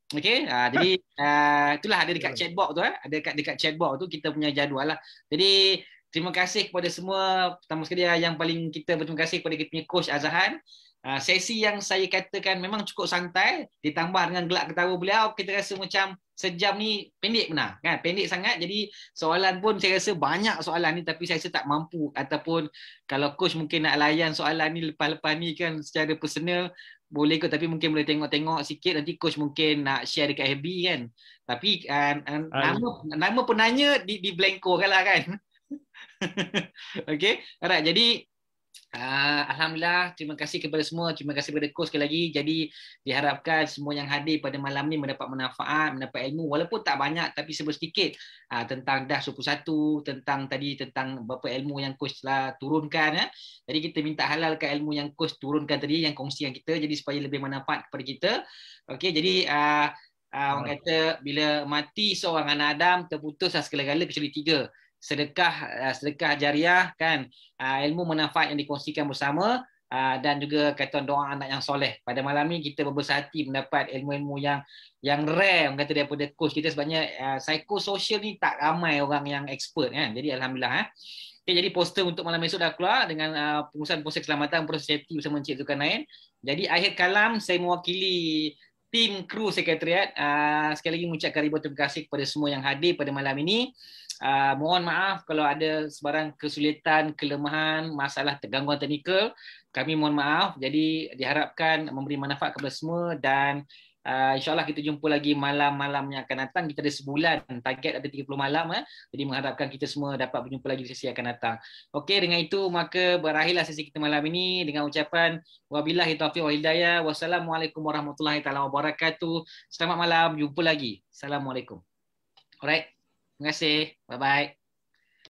Okay, uh, ha, jadi uh, itulah ada dekat ya. chatbox tu eh. Ada dekat, dekat chatbox tu kita punya jadual lah. Jadi terima kasih kepada semua pertama sekali yang paling kita berterima kasih kepada kita punya coach Azhan ah, sesi yang saya katakan memang cukup santai ditambah dengan gelak ketawa beliau kita rasa macam sejam ni pendek benar kan pendek sangat jadi soalan pun saya rasa banyak soalan ni tapi saya rasa tak mampu ataupun kalau coach mungkin nak layan soalan ni lepas-lepas ni kan secara personal boleh kot tapi mungkin boleh tengok-tengok sikit nanti coach mungkin nak share dekat FB kan tapi uh, nama nama penanya di di blanko kan lah kan okay, alright. Jadi Uh, Alhamdulillah, terima kasih kepada semua Terima kasih kepada kos sekali lagi Jadi diharapkan semua yang hadir pada malam ni Mendapat manfaat, mendapat ilmu Walaupun tak banyak, tapi sebut sedikit uh, Tentang dah satu Tentang tadi, tentang beberapa ilmu yang kos telah turunkan ya. Jadi kita minta halalkan ilmu yang kos turunkan tadi Yang kongsi yang kita Jadi supaya lebih manfaat kepada kita Okay, jadi uh, uh, Orang kata, bila mati seorang anak Adam Terputuslah segala-gala kecuali tiga sedekah ah, sedekah jariah kan ah, ilmu manfaat yang dikongsikan bersama ah, dan juga kaitan doa anak yang soleh. Pada malam ni kita berbesar hati mendapat ilmu-ilmu yang yang rare kata daripada coach kita sebabnya psikososial ni tak ramai orang yang expert kan. Jadi alhamdulillah eh. Okay, jadi poster untuk malam esok dah keluar dengan uh, pengurusan poster keselamatan proses safety bersama Encik Zulkan Jadi akhir kalam saya mewakili tim kru sekretariat uh, sekali lagi mengucapkan ribuan terima kasih kepada semua yang hadir pada malam ini. Ah, mohon maaf kalau ada sebarang kesulitan, kelemahan, masalah gangguan teknikal, kami mohon maaf. Jadi diharapkan memberi manfaat kepada semua dan uh, insyaallah kita jumpa lagi malam-malam yang akan datang. Kita ada sebulan, target ada 30 malam eh. Jadi mengharapkan kita semua dapat berjumpa lagi di sesi yang akan datang. Okey, dengan itu maka berakhirlah sesi kita malam ini dengan ucapan wabillahi taufiq wal hidayah. Wassalamualaikum warahmatullahi taala wabarakatuh. Selamat malam, jumpa lagi. Assalamualaikum. Alright. Terima kasih. Bye-bye.